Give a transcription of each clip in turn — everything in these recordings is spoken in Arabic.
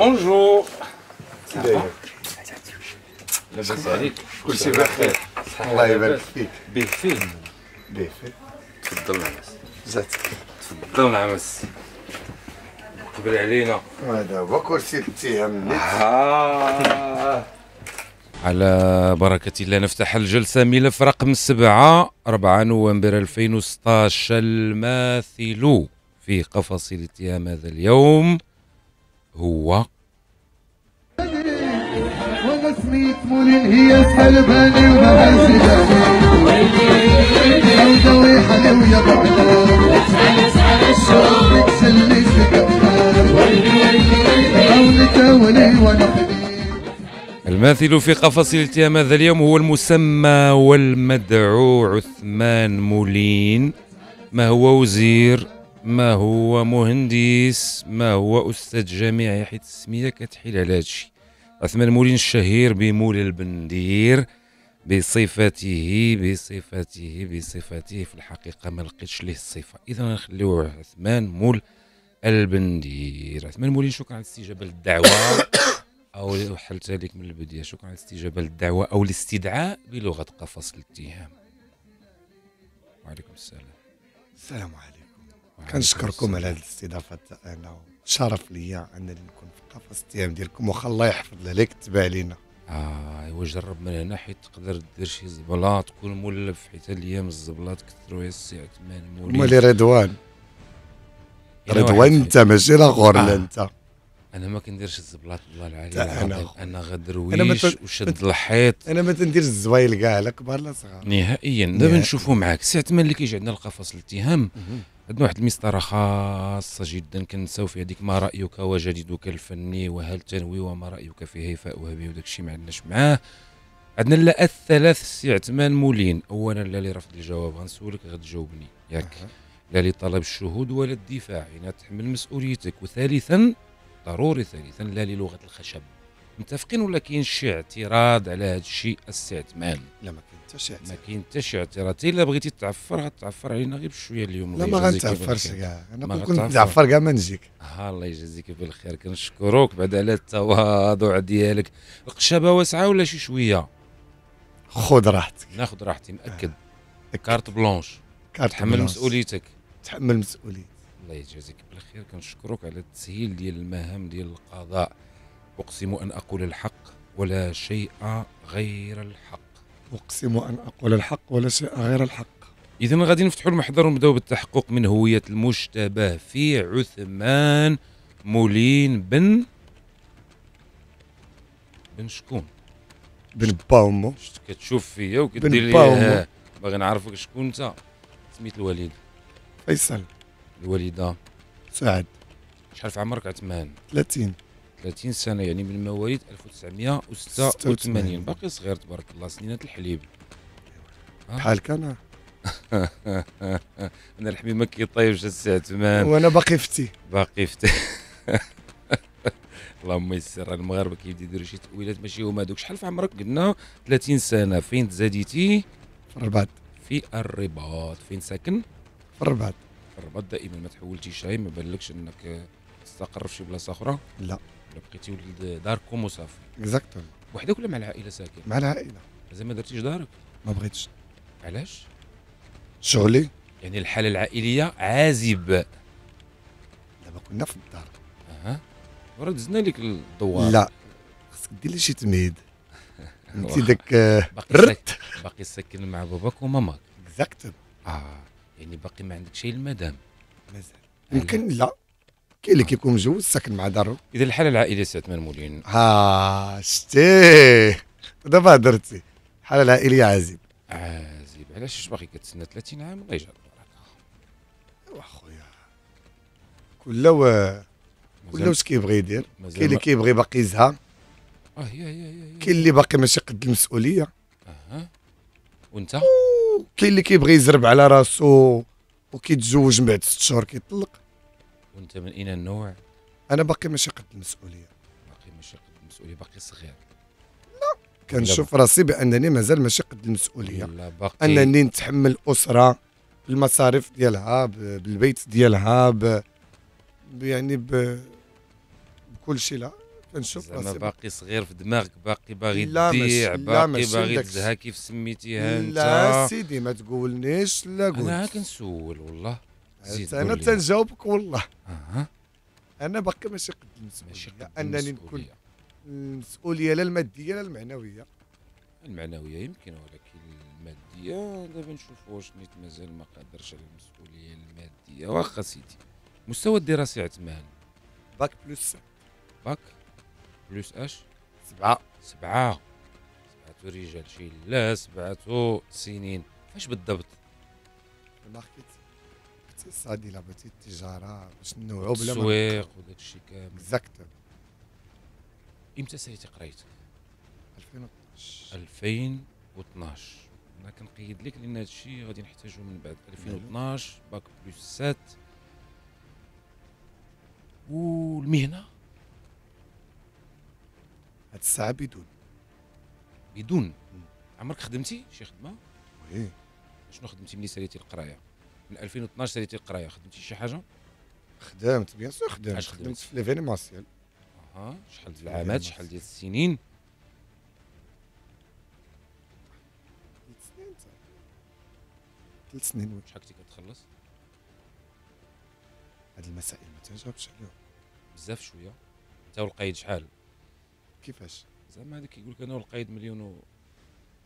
Bonjour. Ça va لاباس عليك كل كلشي بخير الله يبارك فيك بخير بخير تفضل نعمس جاتك تفضل نعمس قبل علينا هذا هو كرسي الاتهام على بركة الله نفتح الجلسة ملف رقم سبعة 4 نوفمبر 2016 الماثل في قفص الاتهام هذا اليوم هو وما عزيزاني حلو يا الشوق الماثل في قفص الالتهام هذا اليوم هو المسمى والمدعو عثمان مولين ما هو وزير ما هو مهندس ما هو استاذ جامعي حيت السميه كتحيل على هادشي عثمان مولين الشهير بمولى البندير بصفته بصفته بصفته في الحقيقه ما لقيتش ليه الصفه اذا نخليوه عثمان مول البندير عثمان مولين شكرا على الاستجابه للدعوه او حلت لك من البدايه شكرا على الاستجابه للدعوه او الاستدعاء بلغه قفص الاتهام وعليكم السلام السلام عليكم كنشكركم على هذه الاستضافه انا شرف ليا انني نكون في القفص التام ديالكم واخا الله يحفظ لك كتب لينا اه ايوا جرب من هنا حيت تقدر دير شي زبلاط تكون مولف حيت الايام الزبلاط تكثروا يا السي عثمان مولف مولي رضوان رضوان انت ماشي الاخر آه. انت انا ما كنديرش الزبلاط الله العلي انا انا غدرويش وشد الحيط انا ما تنديرش الزوايل كاع لا كبار لا صغار نهائيا دابا نشوفوا معاك سي عثمان اللي كيجي عندنا القفص الاتهام عندنا واحد المسطرة خاصة جدا كنساو فيها هذيك ما رأيك وجديدك الفني وهل تنوي وما رأيك في هيفاء وهبي وداك الشيء ما عندناش معاه عندنا لا الثلاث سي عثمان مولين اولا لا اللي رفض الجواب غنسولك غتجاوبني ياك لا اللي طلب الشهود ولا الدفاع هنا تحمل مسؤوليتك وثالثا ضروري ثالثا لا للغة الخشب متفقين ولا كاين شي اعتراض على هذا الشيء السي عثمان لا ما كاين ما كاين حتى شي اعتراض الا بغيتي تعفر غتعفر علينا غير بشويه اليوم لا ما غنتعفرش كاع انا كنت نتعفر كاع ما نجيك ها آه، الله يجازيك بالخير كنشكروك بعد على التواضع ديالك القشابه واسعه ولا شي شويه خذ راحتك ناخذ راحتي مأكد آه. كارت بلونش كارت تحمل مسؤوليتك تحمل مسؤوليتك الله يجازيك بالخير كنشكروك على التسهيل ديال المهام ديال القضاء اقسم ان اقول الحق ولا شيء غير الحق أقسم أن أقول الحق ولا شيء غير الحق إذا غادي نفتحوا المحضر ونبداو بالتحقق من هوية المشتبه في عثمان مولين بن بن شكون بن با امو كتشوف فيا وكدير لي باغي نعرفك شكون انت سميت الوالد فيصل الوالده سعد شحال في عمرك عثمان 30 30 سنه يعني من مواليد 1986 باقي صغير تبارك الله سنينات الحليب بحالك انا انا الحبيب ما كيطيبش الساعه 8 وانا باقي فتي باقي فتي اللهم يسر المغاربه كيبدا يديروا شي تاويلات ماشي هما هذوك شحال في عمرك قلنا 30 سنه فين تزاديتي في الرباط في الرباط فين ساكن في الرباط في الرباط دائما ما تحولتي هاي ما بالكش انك تستقر في شي بلاصه اخرى لا بقيتي ولد داركم وصافي اكزاكتومون وحدك ولا مع العائله ساكن مع العائله زعما ما درتيش دارك ما بغيتش علاش شغلي يعني الحاله العائليه عازب دابا كنا في الدار اها ورا دزنا لك الدوار لا خصك دير لي شي تمهيد انت داك رت باقي ساكن مع باباك وماماك اكزاكتومون اه يعني باقي ما عندك شي المدام مازال يمكن لا كاين اللي كيكون مجوز ساكن مع دارو اذا الحاله العائليه سي عثمان مولين ها شتي دابا هضرتي الحاله العائليه عازب عازب علاش اش باغي كتسنى 30 عام الله يجعل ايوا خويا كل كل واش كيبغي يدير كاين اللي كيبغي باقي يزها اه يا يا يا كاين اللي باقي ماشي قد المسؤوليه اها وانت كاين اللي كيبغي يزرب على راسو وكيتزوج من بعد ست شهور كيطلق وانت من اين النوع؟ انا باقي ما قد المسؤوليه باقي ما قد المسؤوليه باقي صغير لا كنشوف راسي بانني مازال ماشي قد المسؤوليه باقي... انني نتحمل اسره بالمصاريف ديالها بالبيت ديالها ب... يعني ب... بكل شيء لا كنشوف راسي باقي صغير في دماغك باقي باغي تضيع باقي باغي تزها كيف سميتيها انت لا سيدي ما تقولنيش لا قلت انا كنسول والله انا تنجاوبك والله أه. انا باقي ماشي قد المسؤوليه انني نكون المسؤوليه لا الماديه لا المعنويه المعنويه يمكن ولكن الماديه دابا نشوف واش نيت مازال ما قادرش على المسؤوليه الماديه واخا سيدي المستوى الدراسي عثمان باك بلس باك بلس اش سبعة سبعة سبعة رجال شي لا سبعة سنين فاش بالضبط الماركتينغ الاقتصادي لعبتي التجاره باش نوعوا بلا التسويق وداك الشيء كامل اكزاكتوم امتى ساليتي قريت 2012 2012 انا كنقيد لك لان هذا الشيء غادي نحتاجه من بعد 2012 باك بلس 7 والمهنه هاد الساعه بدون بدون عمرك خدمتي شي خدمه؟ وي شنو خدمتي ملي ساليتي القرايه؟ من 2012 ساليتي القرايه خدمتي شي حاجه خدمت بيان سور خدمت خدمت؟ خدمت في ليفينيماسيال اها شحال ديال العامات شحال ديال السنين ثلاث سنين وين شحال كنتي كتخلص هاد المسائل ما تنجاوبش عليهم بزاف شويه انت والقايد شحال كيفاش زعما هذاك كيقول لك انا والقايد مليون و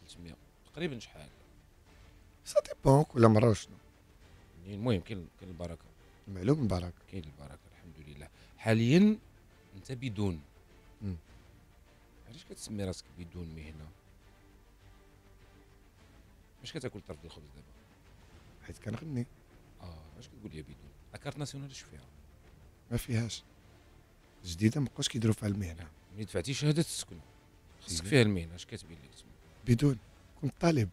300 تقريبا شحال سا ديبون كل مره شنو يعني المهم كاين كاين البركه معلوم البركه كاين البركه الحمد لله حاليا انت بدون علاش كتسمي راسك بدون مهنه واش كتاكل طرف الخبز دابا حيت كنغني اه واش كتقول لي بدون لاكارت ناسيونال اش فيها ما فيهاش جديده ما بقاوش كيديروا فيها المهنه ملي دفعتي شهاده السكن خصك إيه. فيها المهنه اش كاتبين لك بدون كنت طالب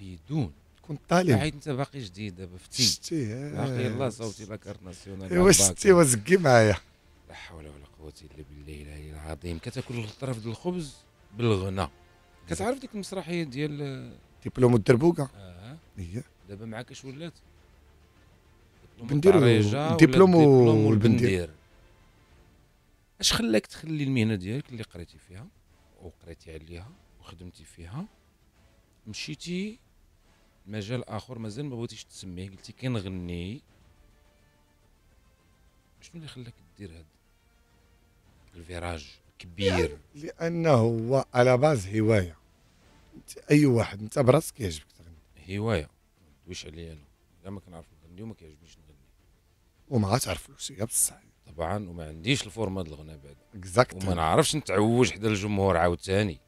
بدون كنت طالب حيت انت باقي جديد دابا فتي شتي آه. باقي الله صوتي لاكارت ناسيونال ايوا شتي وزكي معايا لا حول ولا قوه الا بالله العلي العظيم كتاكل الطرف ديال الخبز بالغنى كتعرف ديك المسرحيه ديال آه، ديبلوم الدربوكه اه هي دابا معاك اش ولات بندير ديبلوم والبندير اش خلاك تخلي المهنه ديالك اللي قريتي فيها وقريتي عليها وخدمتي فيها مشيتي مجال اخر مازال ما بغيتيش تسميه قلتي كنغني شنو اللي خلاك دير هذا الفيراج كبير لانه هو على باز هوايه اي واحد انت براسك يعجبك تغني هوايه دويش عليا انا لا ما كنعرف نغني وما كيعجبنيش نغني وما عتعرف الوسيله بصح طبعا وما عنديش الفورمه ديال الغناء بعد اكزاكت وما نعرفش نتعوج حدا الجمهور عاوتاني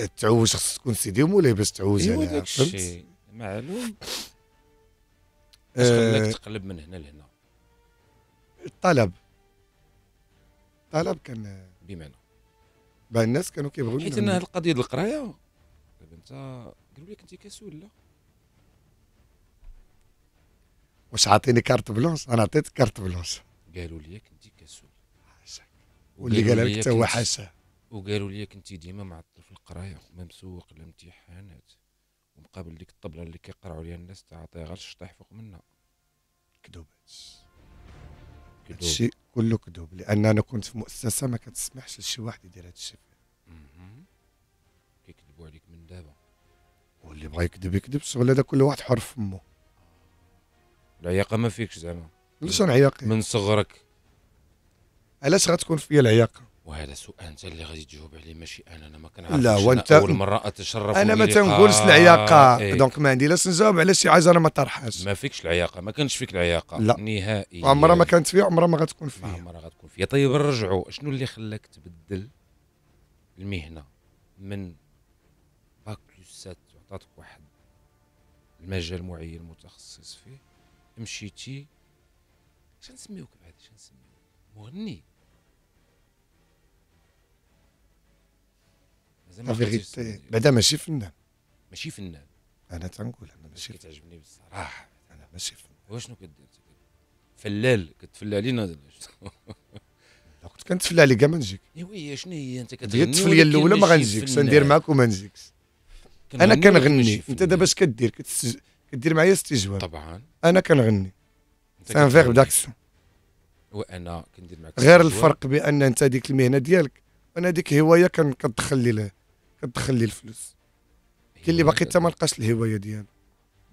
أه، تعوج خص تكون سيدي مولاي باش تعوج ايوا داك معلوم اش آه، خلاك تقلب من هنا لهنا الطلب الطلب كان بمعنى بقى الناس كانوا كيبغيو حيت انا هاد القضيه ديال القرايه دابا طيب انت قالوا لك انت كسول لا واش عطيني كارت بلونس انا عطيتك كارت بلونس قالوا لي كنتي كسول حاشاك واللي قالها لك حتى هو حاشاه وقالوا لي كنتي ديما معطل في القرايه ما مسوق للامتحانات ومقابل ديك الطبله اللي كيقرعوا ليها الناس تعطيها غير الشطيح فوق منها كذوب هادشي كله كذوب لان انا كنت في مؤسسه ما كتسمحش لشي واحد يدير هادشي كيكذبوا عليك من دابا واللي بغى يكذب يكذب الشغل هذا كل واحد حر في فمه العياقه ما فيكش زعما علاش نعيق من صغرك علاش غتكون فيا العياقه وهذا سؤال انت اللي غادي تجاوب عليه ماشي انا انا ما كنعرفش لا وانت اول مره اتشرف انا ما تنقولش العياقه آه إيه. دونك ما عندي لا نجاوب على شي حاجه انا ما طرحهاش ما فيكش العياقه ما كانش فيك العياقه لا نهائيا عمرها ما كانت فيها عمرها ما غتكون فيها عمرها غتكون فيها طيب نرجعوا شنو اللي خلاك تبدل المهنه من باك سات عطاتك واحد المجال معين متخصص فيه مشيتي شنسميوك بعد شنسميوك مغني زعما فيغيتي بعدا ماشي فنان ماشي فنان انا تنقول انا ماشي كتعجبني بصراحه انا ماشي فنان واشنو كدير فلال كتفلى علينا كنت كنتفلى عليك كاع ما نجيك وي شنو هي انت كتغني التفليه الاولى ما غنجيكش ندير معاك وما نجيكش انا كنغني انت دابا اش كدير كدير معايا استجواب طبعا انا كنغني سان فيغ داكسيون وانا كندير معاك غير الفرق بان انت ديك المهنه ديالك انا ديك هوايه كندخل لي لها كتدخل لي الفلوس كاين اللي باقي حتى ما لقاش الهوايه ديالو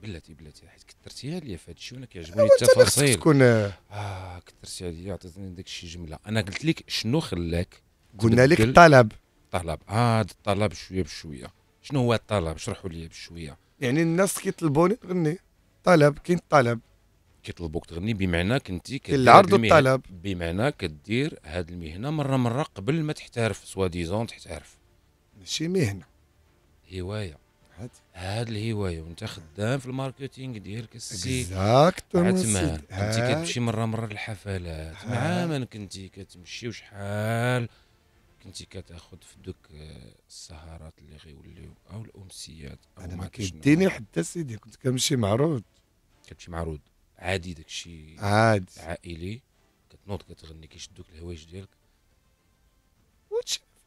بلاتي بلاتي حيت كثرتيها عليا في هذا الشيء وانا كيعجبني التفاصيل تكون اه كثرتي عليا عطيتني داك الشيء جمله انا قلت لك شنو خلاك قلنا لك الطلب الطلب آه الطلب شويه بشويه شنو هو الطلب شرحوا لي بشويه يعني الناس كيطلبوني تغني طلب كاين الطلب كيطلبوك تغني بمعنى كنتي العرض والطلب بمعنى كدير هذه المهنه مره مره قبل ما تحترف سوا ديزون تحترف ماشي مهنه هوايه هاد الهوايه وانت خدام في الماركتينغ ديالك السي عثمان انت كتمشي مره مره للحفلات مع من كنتي كتمشي وشحال كنتي كتاخذ في دوك آه، السهرات اللي غيوليو او الامسيات أو انا ما كيديني حتى سيدي كنت كنمشي معروض كتمشي معروض عادي داكشي عادي عائلي كتنوض كتغني كيشدوك الهوايج ديالك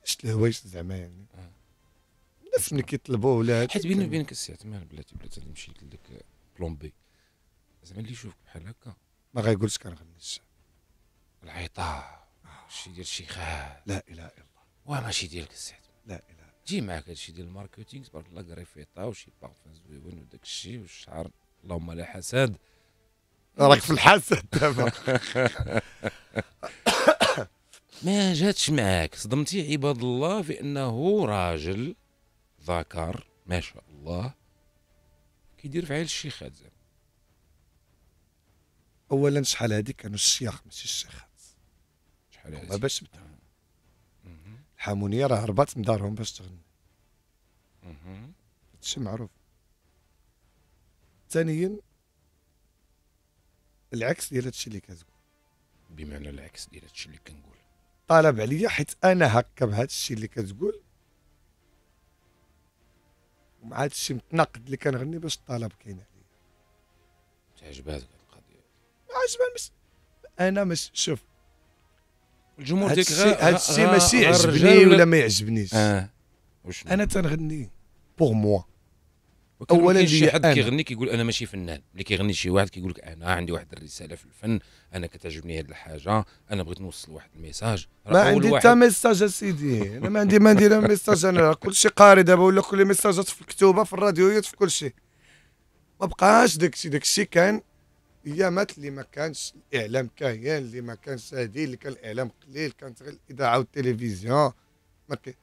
شت الهوايج زعما يعني الناس ملي كيطلبوا ولا حيت بيني وبينك عثمان بلاتي بلاتي اللي مشيت بلومبي زعما اللي يشوفك بحال هكا ما غايقولش كنغني الشعب العيطة شي ديال الشيخات لا اله الا الله ماشي ديالك السعد لا اله الا جي معاك هادشي ديال الماركتينغ تبارك الله كريفيطا وشي بارفان زويون وداك الشيء والشعر اللهم لا حسد راك في الحسد دابا ما جاتش معاك صدمتي عباد الله في انه راجل ذكر ما شاء الله كيدير في عيل الشيخات زعما اولا شحال هذيك كانوا الشياخ ماشي الشيخات شحال هذيك باش بداو الحامونيه راه هربات من دارهم باش تغني هادشي معروف ثانيا العكس ديال هادشي اللي كتقول بمعنى العكس ديال هادشي اللي كنقول طلب عليا حيت انا هكا بهذا الشيء اللي كتقول ومع هذا الشيء متناقض اللي كنغني باش الطلب كاين عليا تعجبها هذه القضيه عجبها مش انا مش شوف الجمهور ديك غير هذا الشيء ماشي يعجبني ولا ما يعجبنيش آه. انا تنغني بور موا اولا شي حد كيغني كيقول انا ماشي فنان اللي كيغني شي واحد كيقول لك انا عندي واحد الرساله في الفن انا كتعجبني هذه الحاجه انا بغيت نوصل واحد الميساج ما عندي حتى ميساج اسيدي انا ما عندي ما ندير ميساج انا كلشي قاري دابا ولا كل ميساجات في الكتوبه في الراديويات في كلشي ما بقاش داكشي داكشي كان ايامات اللي ما كانش الاعلام كاين اللي ما كانش هادي اللي كان الاعلام قليل كانت غير الاذاعه والتلفزيون ما كاين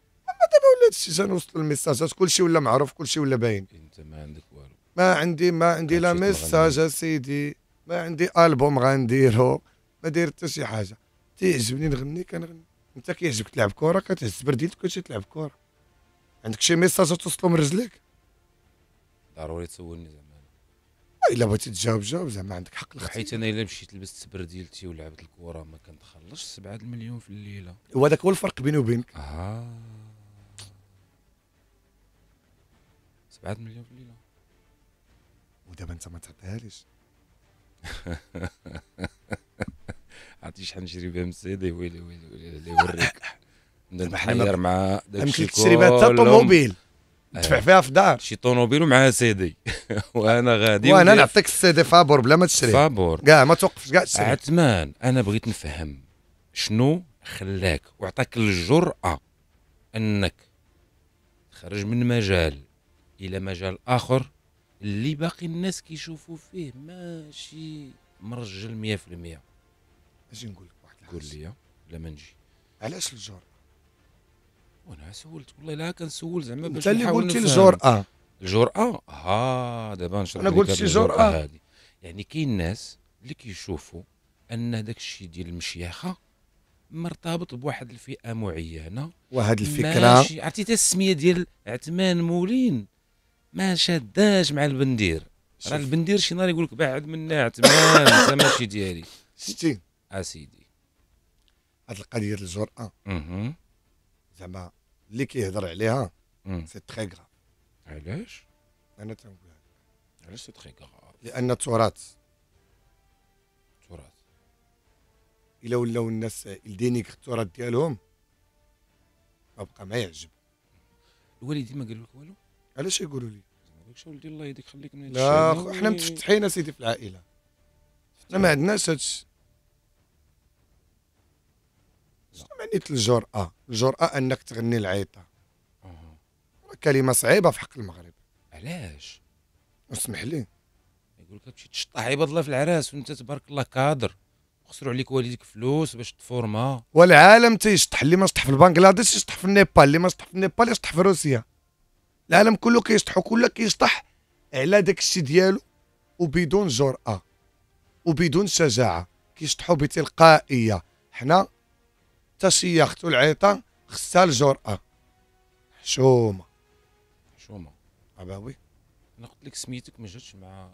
دابا ولات جا وصلت الميساجات كلشي ولا معروف كلشي ولا باين انت ما عندك والو ما عندي ما عندي لا ميساج اسيدي ما عندي البوم غنديرو ما داير حتى شي حاجه تيعجبني نغني كنغني انت كيعجبك تلعب كره كتهز برديلك كتمشي تلعب كره عندك شي ميساج توصلو من رجليك ضروري تسولني زعما الا بغيتي تجاوب جاوب زعما عندك حق حيت انا الا مشيت لبست برديلتي ولعبت الكره ما كنتخلصش 7 المليون في الليله وهذاك هو الفرق بيني وبينك اه 7 مليون في الليله ودابا انت ما تعطيهاليش عرفتي شحال نشري بها من السيدي ويلي ويلي ويلي اللي يوريك نتحير مع داكشي كله تشري بها حتى طوموبيل تدفع فيها في الدار شي طوموبيل ومعها سيدي وانا غادي وانا نعطيك السيدي فابور بلا ما تشري فابور كاع ما توقفش كاع تشري عثمان انا بغيت نفهم شنو خلاك وعطاك الجرأة انك تخرج من مجال الى مجال اخر اللي باقي الناس كيشوفوا فيه ماشي مرجل 100% اجي نقول لك واحد قول لي لا ما نجي علاش الجرأة وانا سولت والله لا كنسول زعما باش انت اللي قلتي الجرأة الجرأة ها آه، دابا نشرح انا قلت شي جرأة يعني كاين ناس اللي كيشوفوا ان داك الشيء ديال المشيخه مرتبط بواحد الفئه معينه وهاد الفكره عرفتي التسميه ديال عثمان مولين ما شاداش مع البندير راه البندير شي نهار يقول لك بعد منا ما انت ماشي ديالي شتي اسيدي آه، هاد القضيه ديال الجرأه زعما اللي كيهضر عليها سي تخي كراف علاش؟ انا تنقولها علاش سي تخي كراف؟ لان التراث التراث الا ولاو الناس يدينيك التراث ديالهم ما بقى ما يعجب الوالدين ما قالوا لك والو علاش يقولوا لي مالكش ولدي الله يهديك خليك من لا خ... احنا متفتحين سيدي في العائله احنا ما عندناش هادشي شنو معنيت الجرأة؟ الجرأة انك تغني العيطة كلمة صعيبة في حق المغرب علاش؟ اسمح لي يقول لك تمشي تشطح عباد الله في العراس وانت تبارك الله كادر خسروا عليك والديك فلوس باش تفورما والعالم تيشطح اللي ما شطح في بنغلاديش يشطح في النيبال اللي ما شطح في النيبال يشطح في روسيا العالم كله كيسطح كله كيسطح على داك الشيء ديالو وبدون جرأة وبدون شجاعة كيسطحوا بتلقائية حنا تسياخت العيطة خصها الجرأة حشومة حشومة عباوي آه انا قلت لك سميتك ما جاتش مع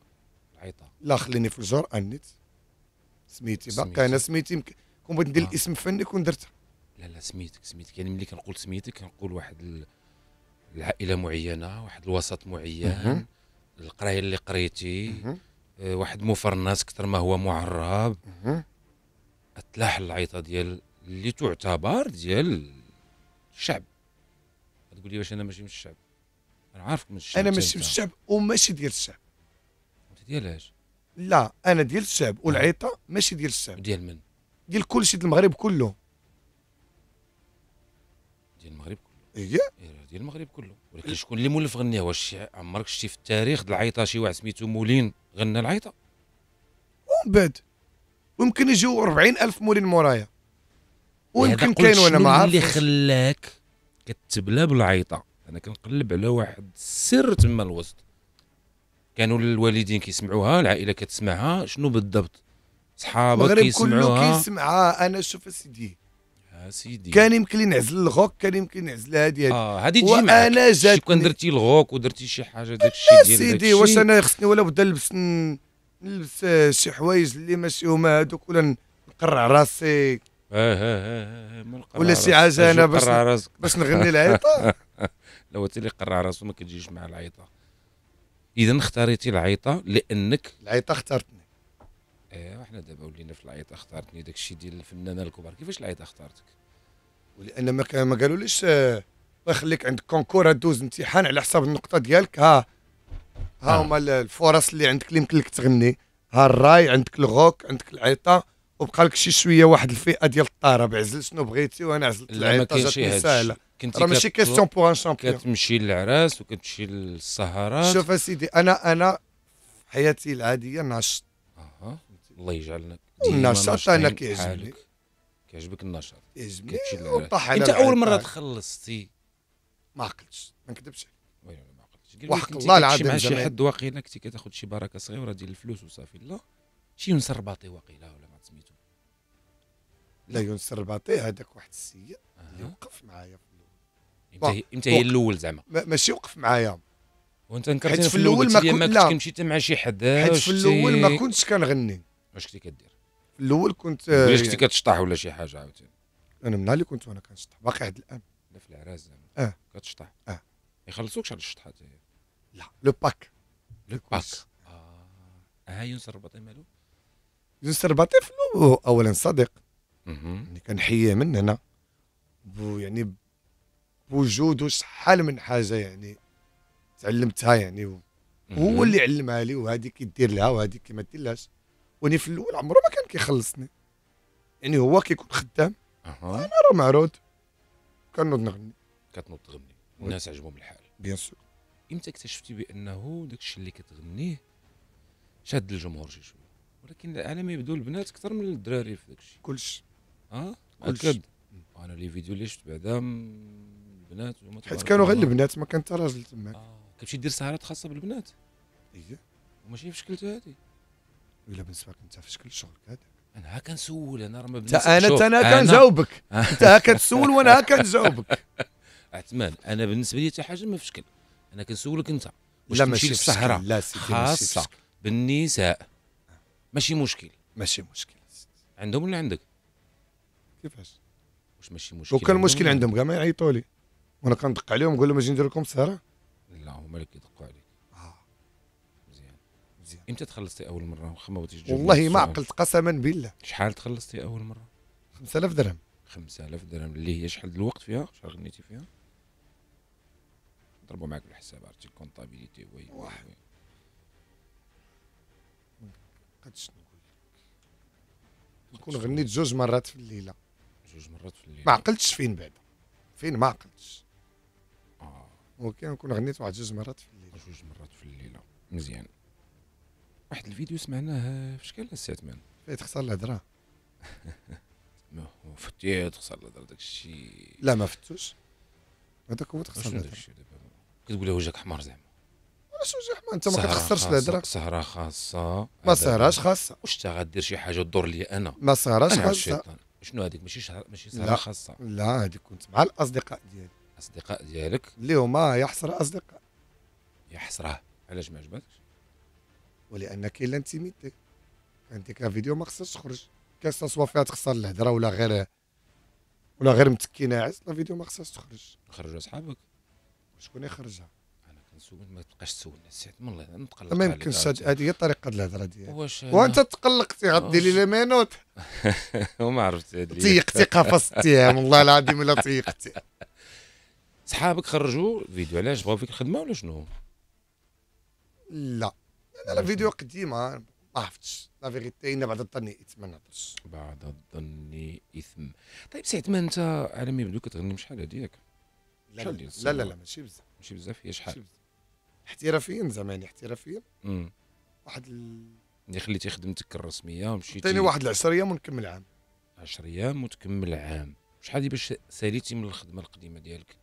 العيطة لا خليني في الجرأة نيت سميتي باقي انا سميتي كون بغيت ندير آه. الاسم فني كون درتها لا لا سميتك سميتك يعني ملي كنقول سميتك كنقول واحد العائله معينه واحد الوسط معين القرايه اللي قريتي آه، واحد مفرنس كثر ما هو معرب اتلاح العيطه ديال اللي تعتبر ديال الشعب تقول لي واش انا ماشي من الشعب انا عارفك من الشعب انا ماشي من الشعب وماشي ديال الشعب انت ديال اش لا انا ديال الشعب والعيطه ماشي ديال الشعب ديال من ديال كلشي ديال المغرب كله ديال المغرب هي إيه، ديال المغرب كله ولكن شكون اللي مولف غنيها واش عمرك شتي في التاريخ العيطه شي واحد سميتو مولين غنى العيطه ومن بعد ويمكن يجيو 40000 مولين مورايا ويمكن كاين وانا ما عارف اللي خلاك كتبلا بالعيطه انا كنقلب على واحد السر تما الوسط كانوا الوالدين كيسمعوها العائله كتسمعها شنو بالضبط صحابك كيسمعوها المغرب كله كيسمعها آه، انا شوف سيدي سيدي كان يمكن لي نعزل الغوك كان يمكن نعزل هذه هذه اه هذه تجي وانا جاتني كون درتي الغوك ودرتي شي حاجه داك الشيء ديال سيدي واش انا خصني ولا بدا نلبس نلبس شي حوايج اللي ماشي هما هذوك ولا نقرع راسي اه اه اه, آه، ولا شي حاجه انا باش باش نغني العيطه لو انت اللي قرع راسو ما كتجيش مع العيطه اذا اختاريتي العيطه لانك العيطه اختارتني ايوا حنا دابا ولينا في العيطه اختارتني داكشي ديال الفنانه الكبار كيفاش العيطه اختارتك ولان ما ما قالوليش آه، الله يخليك عندك كونكور دوز امتحان على حساب النقطه ديالك ها ها آه. هما الفرص اللي عندك اللي يمكن لك تغني ها الراي عندك الغوك عندك العيطه وبقى لك شي شويه واحد الفئه ديال الطرب عزل شنو بغيتي وانا عزلت العيطه جاتني سهله راه ماشي كيستيون بوغ ان شامبيون كتمشي للعراس وكتمشي للسهرات شوف اسيدي انا انا حياتي العاديه ناشط اها الله يجعلنا ناشط انا كيعجبني كيعجبك النشاط إيه، انت اول مره آه. تخلصتي ما عقلتش ما نكذبش عليك ما وحق الله العظيم مع شي حد واقيلا كنتي كتاخذ شي بركه صغيره ديال الفلوس وصافي لا شي يونس الرباطي واقيلا ولا ما سميتو لا يونس الرباطي هذاك واحد السيد اللي وقف معايا في الاول امتى هي الاول زعما ماشي وقف معايا وانت انكرتي في الاول ما كنتش كنمشي مع شي حد حيت في الاول ما كنتش كنغني واش كنتي كدير الاول كنت علاش كنتي كتشطح ولا شي حاجه عاوتاني انا من اللي كنت وانا كنشطح باقي عاد الان لا في العراس زعما اه كتشطح اه يخلصوكش على الشطحات لا لو باك لو باك اه ها آه، يونس الرباطي مالو يونس الرباطي فنو اولا صديق يعني كنحييه من هنا بو يعني بوجوده شحال من حاجه يعني تعلمتها يعني هو اللي علمها لي وهذه كيدير لها وهذه كي ما دير لهاش وني في الاول عمره ما كان كيخلصني يعني هو كيكون خدام انا راه معروض كنوض نغني كتنوض تغني الناس عجبهم الحال بيان سور امتى اكتشفتي بانه داك الشيء اللي كتغنيه شاد الجمهور شي شويه ولكن على ما يبدو البنات اكثر من الدراري في داك الشيء كلشي اه كلش انا لي فيديو اللي شفت بعدا البنات حيت كانوا غير البنات ما كان حتى راجل تماك آه. كتمشي دير سهرات خاصه بالبنات اييه وماشي في شكلته هذه الا بالنسبه لك انت في شكل شغلك هذا انا ها كنسول انا راه ما انا انا كنجاوبك انت ها كتسول وانا ها كنجاوبك عثمان انا بالنسبه لي حتى حاجه ما في شكل انا كنسولك انت واش لا ماشي في السهره لا سيدي خاصه بالنساء آه. ماشي مشكل ماشي مشكل عندهم ولا عندك كيفاش واش ماشي مشكل لو كان المشكل عندهم كاع ما يعيطوا لي وانا كندق عليهم نقول لهم اجي ندير لكم سهره لا هما اللي كيدقوا عليك مزيان امتى تخلصتي اول مره وخموتي ما والله ما عقلت قسما بالله شحال تخلصتي اول مره 5000 درهم 5000 درهم اللي هي شحال الوقت فيها شحال غنيتي فيها ضربوا معك بالحساب عرفتي الكونطابيليتي وي واحد قدش نقول نكون غنيت جوج مرات في الليله جوج مرات في الليله ما عقلتش فين بعد فين ما عقلتش اه اوكي نكون غنيت واحد جوج مرات في الليله جوج مرات في الليله مزيان واحد الفيديو سمعناه في شكل السي عثمان فايت خسر الهضره نو هو فتيت خسر الهضره داك الشيء لا ما فتوش هذاك هو تخسر الهضره كتقول له وجهك حمار زعما علاش وجهك حمار انت ما كتخسرش الهضره سهره خاصه ما سهراش خاصه واش انت غادير شي حاجه تضر لي انا ما سهراش خاصه شنو هذيك ماشي شهر ماشي سهره خاصه لا هذيك كنت مع الاصدقاء ديالي الاصدقاء ديالك اللي هما يحصر اصدقاء يحصره علاش ما عجبكش ولانك الا انتيميتي ميتي انت كفيديو ما خصهاش تخرج كاسا سوا فيها تخسر الهضره ولا غير ولا غير متكي ناعس لا فيديو ما خصهاش تخرج خرجوا اصحابك شكون يخرجها انا كنسول ما تبقاش تسولني السيد من الله نتقلق ما يمكنش هذه هي طريقه الهضره ديالك واش وانت تقلقتي غدير لي مينوت وما عرفت تيقتي قفصتيها والله العظيم الا تيقتي صحابك خرجوا فيديو علاش بغاو فيك الخدمه ولا شنو؟ لا لا فيديو قديمه ما عرفتش لا فيغيتي ان بعد الظن اثم بعد الظن اثم طيب سي ما انت على ما يبدو كتغني شحال هذيك لا لا لا لا ماشي بزاف ماشي بزاف هي شحال احترافيا زعما يعني احترافيا واحد اللي خليتي خدمتك الرسميه ومشيتي عطيني واحد العشر ايام ونكمل عام 10 ايام وتكمل عام شحال باش ساليتي من الخدمه القديمه ديالك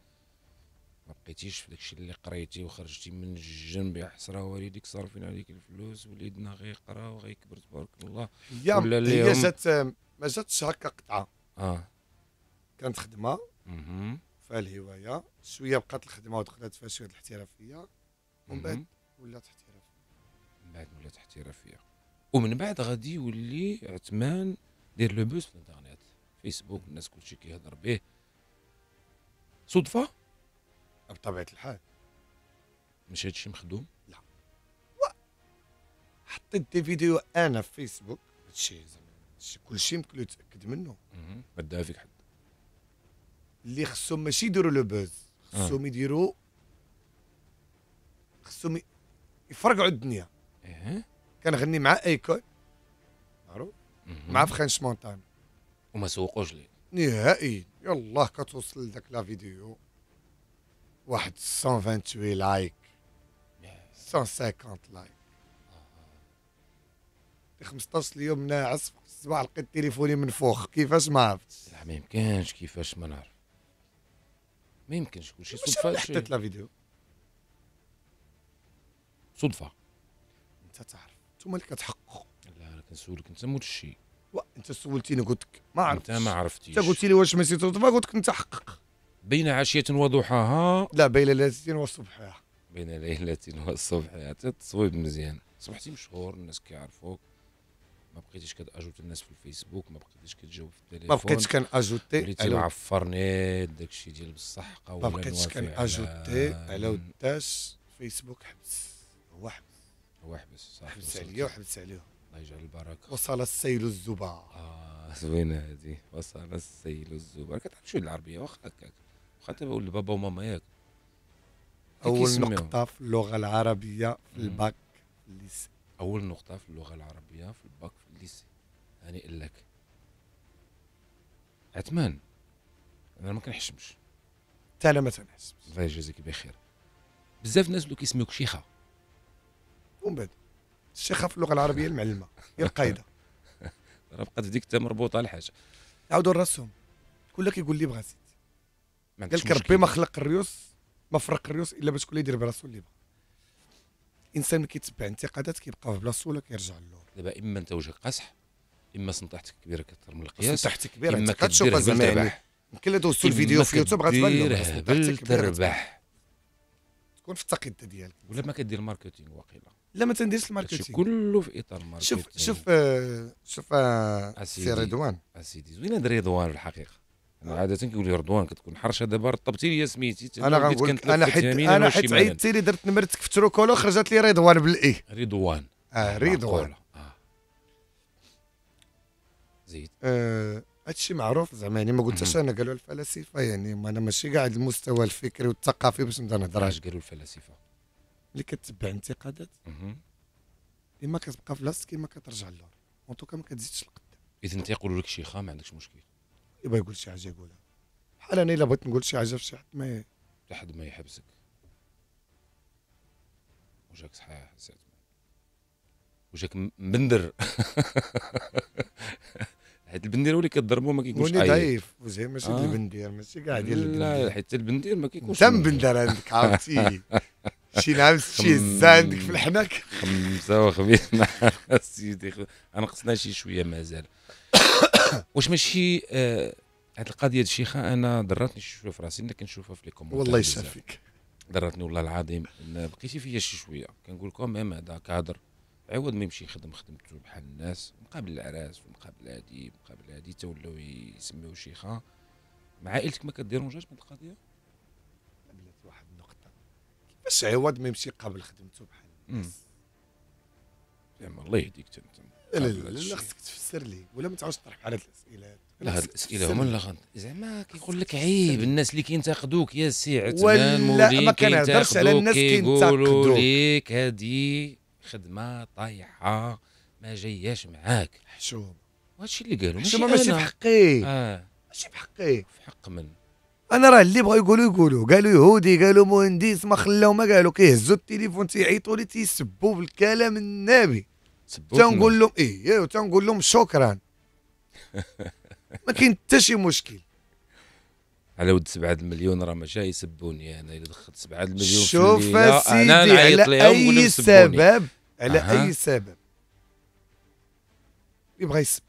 ما بقيتيش في داكشي اللي قريتي وخرجتي من الجنب يا حسره والديك صارفين عليك الفلوس وليدنا غيقرا وغيكبر تبارك الله هي ولا هي جات ما جاتش هكا قطعه اه كانت خدمه فيها الهوايه شويه بقات الخدمه ودخلت فيها شويه الاحترافيه ومن بعد ولات احترافيه من بعد ولات احترافيه ومن بعد غادي يولي عثمان دير لو بوس في الانترنت فيسبوك الناس كلشي كيهضر به صدفه بطبيعه الحال مش هادشي مخدوم لا و... حطيت دي فيديو انا في فيسبوك هادشي زعما كل كلشي يمكن يتاكد منه ما فيك حد اللي خصهم ماشي يديروا لو بوز آه. خصهم يديروا خصهم يفرقعوا الدنيا إيه؟ كنغني مع ايكون معروف مع فرانش مونتان وما سوقوش لي نهائيا يلاه كتوصل لذاك لا فيديو واحد 128 لايك 150 لايك 15 اليوم ناعس الصباح لقيت تليفوني منفوخ كيفاش ما عرفتش لا ما يمكنش كيفاش ما نعرف ما يمكنش كل شيء صدفه حطيت لا فيديو صدفه انت تعرف انتم اللي كتحققوا لا انا كنسولك انت مول الشيء انت سولتيني قلت لك ما عرفتش انت ما عرفتيش انت قلت لي واش ما صدفه قلت لك انت حقق بين عشية وضحاها لا بين ليلة وصبحها بين ليلة وصبحها تصويب مزيان صبحتي مشهور الناس كيعرفوك ما بقيتيش كتاجوت الناس في الفيسبوك ما بقيتيش كتجاوب في التليفون ما بقيتش كناجوتي وليتي معفرني داكشي ديال بصح قوي ما بقيتش كناجوتي على وداش فيسبوك حبس هو حبس هو حبس صح حبس عليا وحبس عليه الله يجعل البركه وصل السيل الزبا اه زوينه هذه وصل السيل الزبا كتعرف شويه العربيه واخا هكاك حتى بقول لبابا وماما ياك اول نقطه في اللغه العربيه في الباك في الليسي اول نقطه في يعني اللغه العربيه في الباك في الليسي هنيئا لك عثمان انا ما كنحشمش حتى انا ما تنحشمش الله يجازيك بخير بزاف الناس اللي كيسميوك شيخه ومن بعد الشيخه في اللغه العربيه المعلمه هي القايده راه بقات ديك مربوطه الحاجه عاودوا الرسوم كل كيقول لي بغاتي قال لك ربي ما خلق الريوس ما فرق الريوس الا باش كل يدير براسو اللي بغى الانسان اللي كيتبع انتقادات كيبقى في بلاصتو ولا كيرجع للور دابا اما انت وجهك قاصح اما سنطحتك كبيره كثر من القياس سنطحتك كبيره اما كتشوف زعما يمكن لا دوزتو الفيديو في يوتيوب غتبان تربح تكون في التقيده ديالك ولا ما كدير ماركتينغ واقيلا لا ما تنديرش الماركتينغ كله في اطار الماركتينغ شوف شوف آه، شوف آه سي رضوان اسيدي زوينه رضوان في الحقيقه عاده كيقول لي رضوان كتكون حرشه دابا رطبتي لي سميتي انا غنقول انا حيت انا حيت عيطتي لي درت نمرتك في تروكولو خرجت لي رضوان بالاي رضوان اه, آه، رضوان آه. زيد آه. هادشي معروف زعما يعني ما قلتش انا قالوا الفلاسفه يعني ما انا ماشي قاعد المستوى الفكري والثقافي باش نبدا نهضر اش قالوا الفلاسفه اللي كتبع انتقادات اما كتبقى في بلاصتك اما كترجع للور اون توكا ما كتزيدش القدام اذا تيقولوا لك شيخه ما عندكش مشكل يبغى يقول شي حاجه يقولها بحال انا الا بغيت نقول شي حاجه في شي حد ما لحد ما يحبسك وجهك صحيح سعد وجهك بندر حيت البندير هو اللي كضربو ما كيكونش عايق ضعيف وزي ماشي آه. البندير ماشي كاع ديال لا حيت البندير ما كيكونش تم بندر عندك عرفتي شي نعم شي هزه عندك في الحنك خمسه وخميس سيدي انا قصنا شي شويه مازال واش ماشي آه، هاد القضيه الشيخه انا ضرتني نشوف راسي اللي كنشوفها في لي كومونتير والله يسعفيك ضرتني والله العظيم بقيتي فيا شي شويه كنقول لكم ميم هذا كادر عوض ما يمشي يخدم خدمته بحال الناس مقابل العراس ومقابل هادي مقابل هادي تا ولاو يسميو شيخه مع عائلتك ما كديرونجاش من القضيه بلاتي واحد النقطه كيفاش عوض ما يمشي يقابل خدمته بحال الناس زعما الله يهديك تنتم لا لا لا خصك تفسر لي ولا ما تعاودش تطرح بحال الاسئله لا هاد الاسئله هما اللي غلط زعما كيقول لك عيب الناس اللي كينتقدوك يا سي عثمان ولا ما كنهضرش على الناس كينتقدوك ليك هادي خدمه طايحه ما جاياش معاك حشومه وهادشي اللي قالوا حشومه ماشي بحقي اه ماشي بحقي في حق من انا راه اللي بغاو يقولوا يقولوا قالوا يهودي قالوا مهندس ما خلاو ما قالوا كيهزوا التليفون تيعيطوا لي تيسبوا بالكلام النابي تنقول لهم إيه؟, ايه تنقول لهم شكرا ما كاين حتى شي مشكل على ود 7 المليون راه ماشي يسبوني انا الا دخلت 7 المليون شوف في انا نعيط على اي سبب على أه. اي سبب يبغى يسب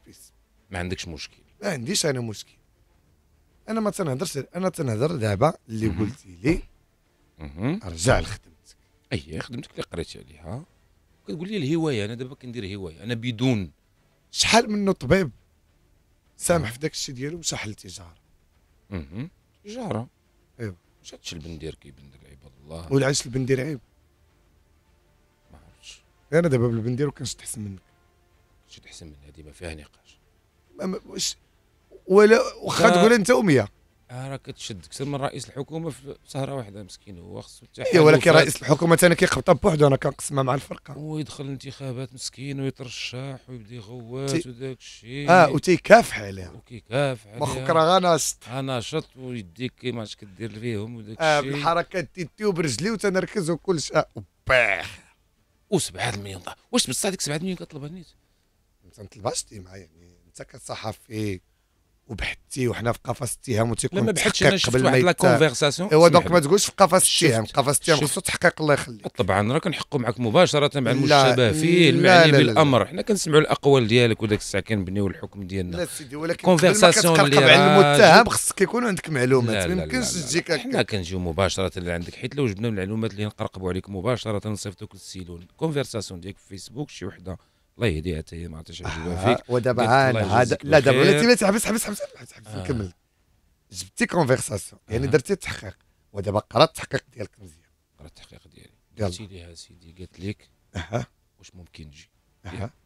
ما عندكش مشكل ما عنديش انا مشكل انا ما تنهضرش انا تنهضر دابا اللي قلتي لي ارجع لخدمتك اي خدمتك اللي قريتي عليها كتقول لي الهوايه انا دابا كندير هوايه انا بدون شحال منه طبيب سامح في داك الشيء ديالو وشحال التجاره اها تجاره ايوا واش هادشي البندير كيبندر عباد الله والعيش البندير عيب ما عرفتش انا دابا بالبندير وكنشد احسن منك شد احسن من هذه ما فيها نقاش ما واش ولا واخا تقول انت اميه راك تشد اكثر من رئيس الحكومه في سهره واحده مسكين هو خصو اي ولكن رئيس الحكومه ثاني كيقبط بوحدو انا كنقسمها مع الفرقه ويدخل الانتخابات مسكين ويترشح ويبدا يغوت تي... وداك الشيء اه وتيكافح عليها وكيكافح عليها مخك راه ناشط ناشط ويديك كيما اش كدير فيهم وداك آه، الشيء اه بالحركات تيتي وبرجلي وتنركز وكل شيء وباخ و7 مليون واش بصح ديك 7 مليون كطلبها نيت ما تنطلبهاش معايا يعني انت كصحفي وبحثتي وحنا في قفص اتهام وتيكون ما بحثتش انا شفت واحد لا كونفرساسيون ايوا دونك ما تقولش في قفص اتهام قفص اتهام خصو تحقيق الله يخليك طبعا راه كنحقوا معك مباشره مع المشتبه فيه المعني بالامر حنا كنسمعوا الاقوال ديالك وداك الساعه كنبنيو الحكم ديالنا لا سيدي ولكن كونفرساسيون اللي على المتهم خصك يكون عندك معلومات ما يمكنش تجيك حنا كنجيو مباشره اللي عندك حيت لو جبنا المعلومات اللي نقرقبوا عليك مباشره نصيفطوك للسيلون كونفرساسيون ديالك في فيسبوك شي وحده الله يهديها حتى هي ما عطيش عجبها فيك آه، ودابا عان آه، هذا لا دابا لا تحبس حبس حبس حبس حبس كمل جبتي كونفيرساسيون يعني آه. درتي التحقيق ودابا قرا التحقيق ديالك مزيان قرا التحقيق ديالي قلتي ليها سيدي قالت لك اها واش ممكن نجي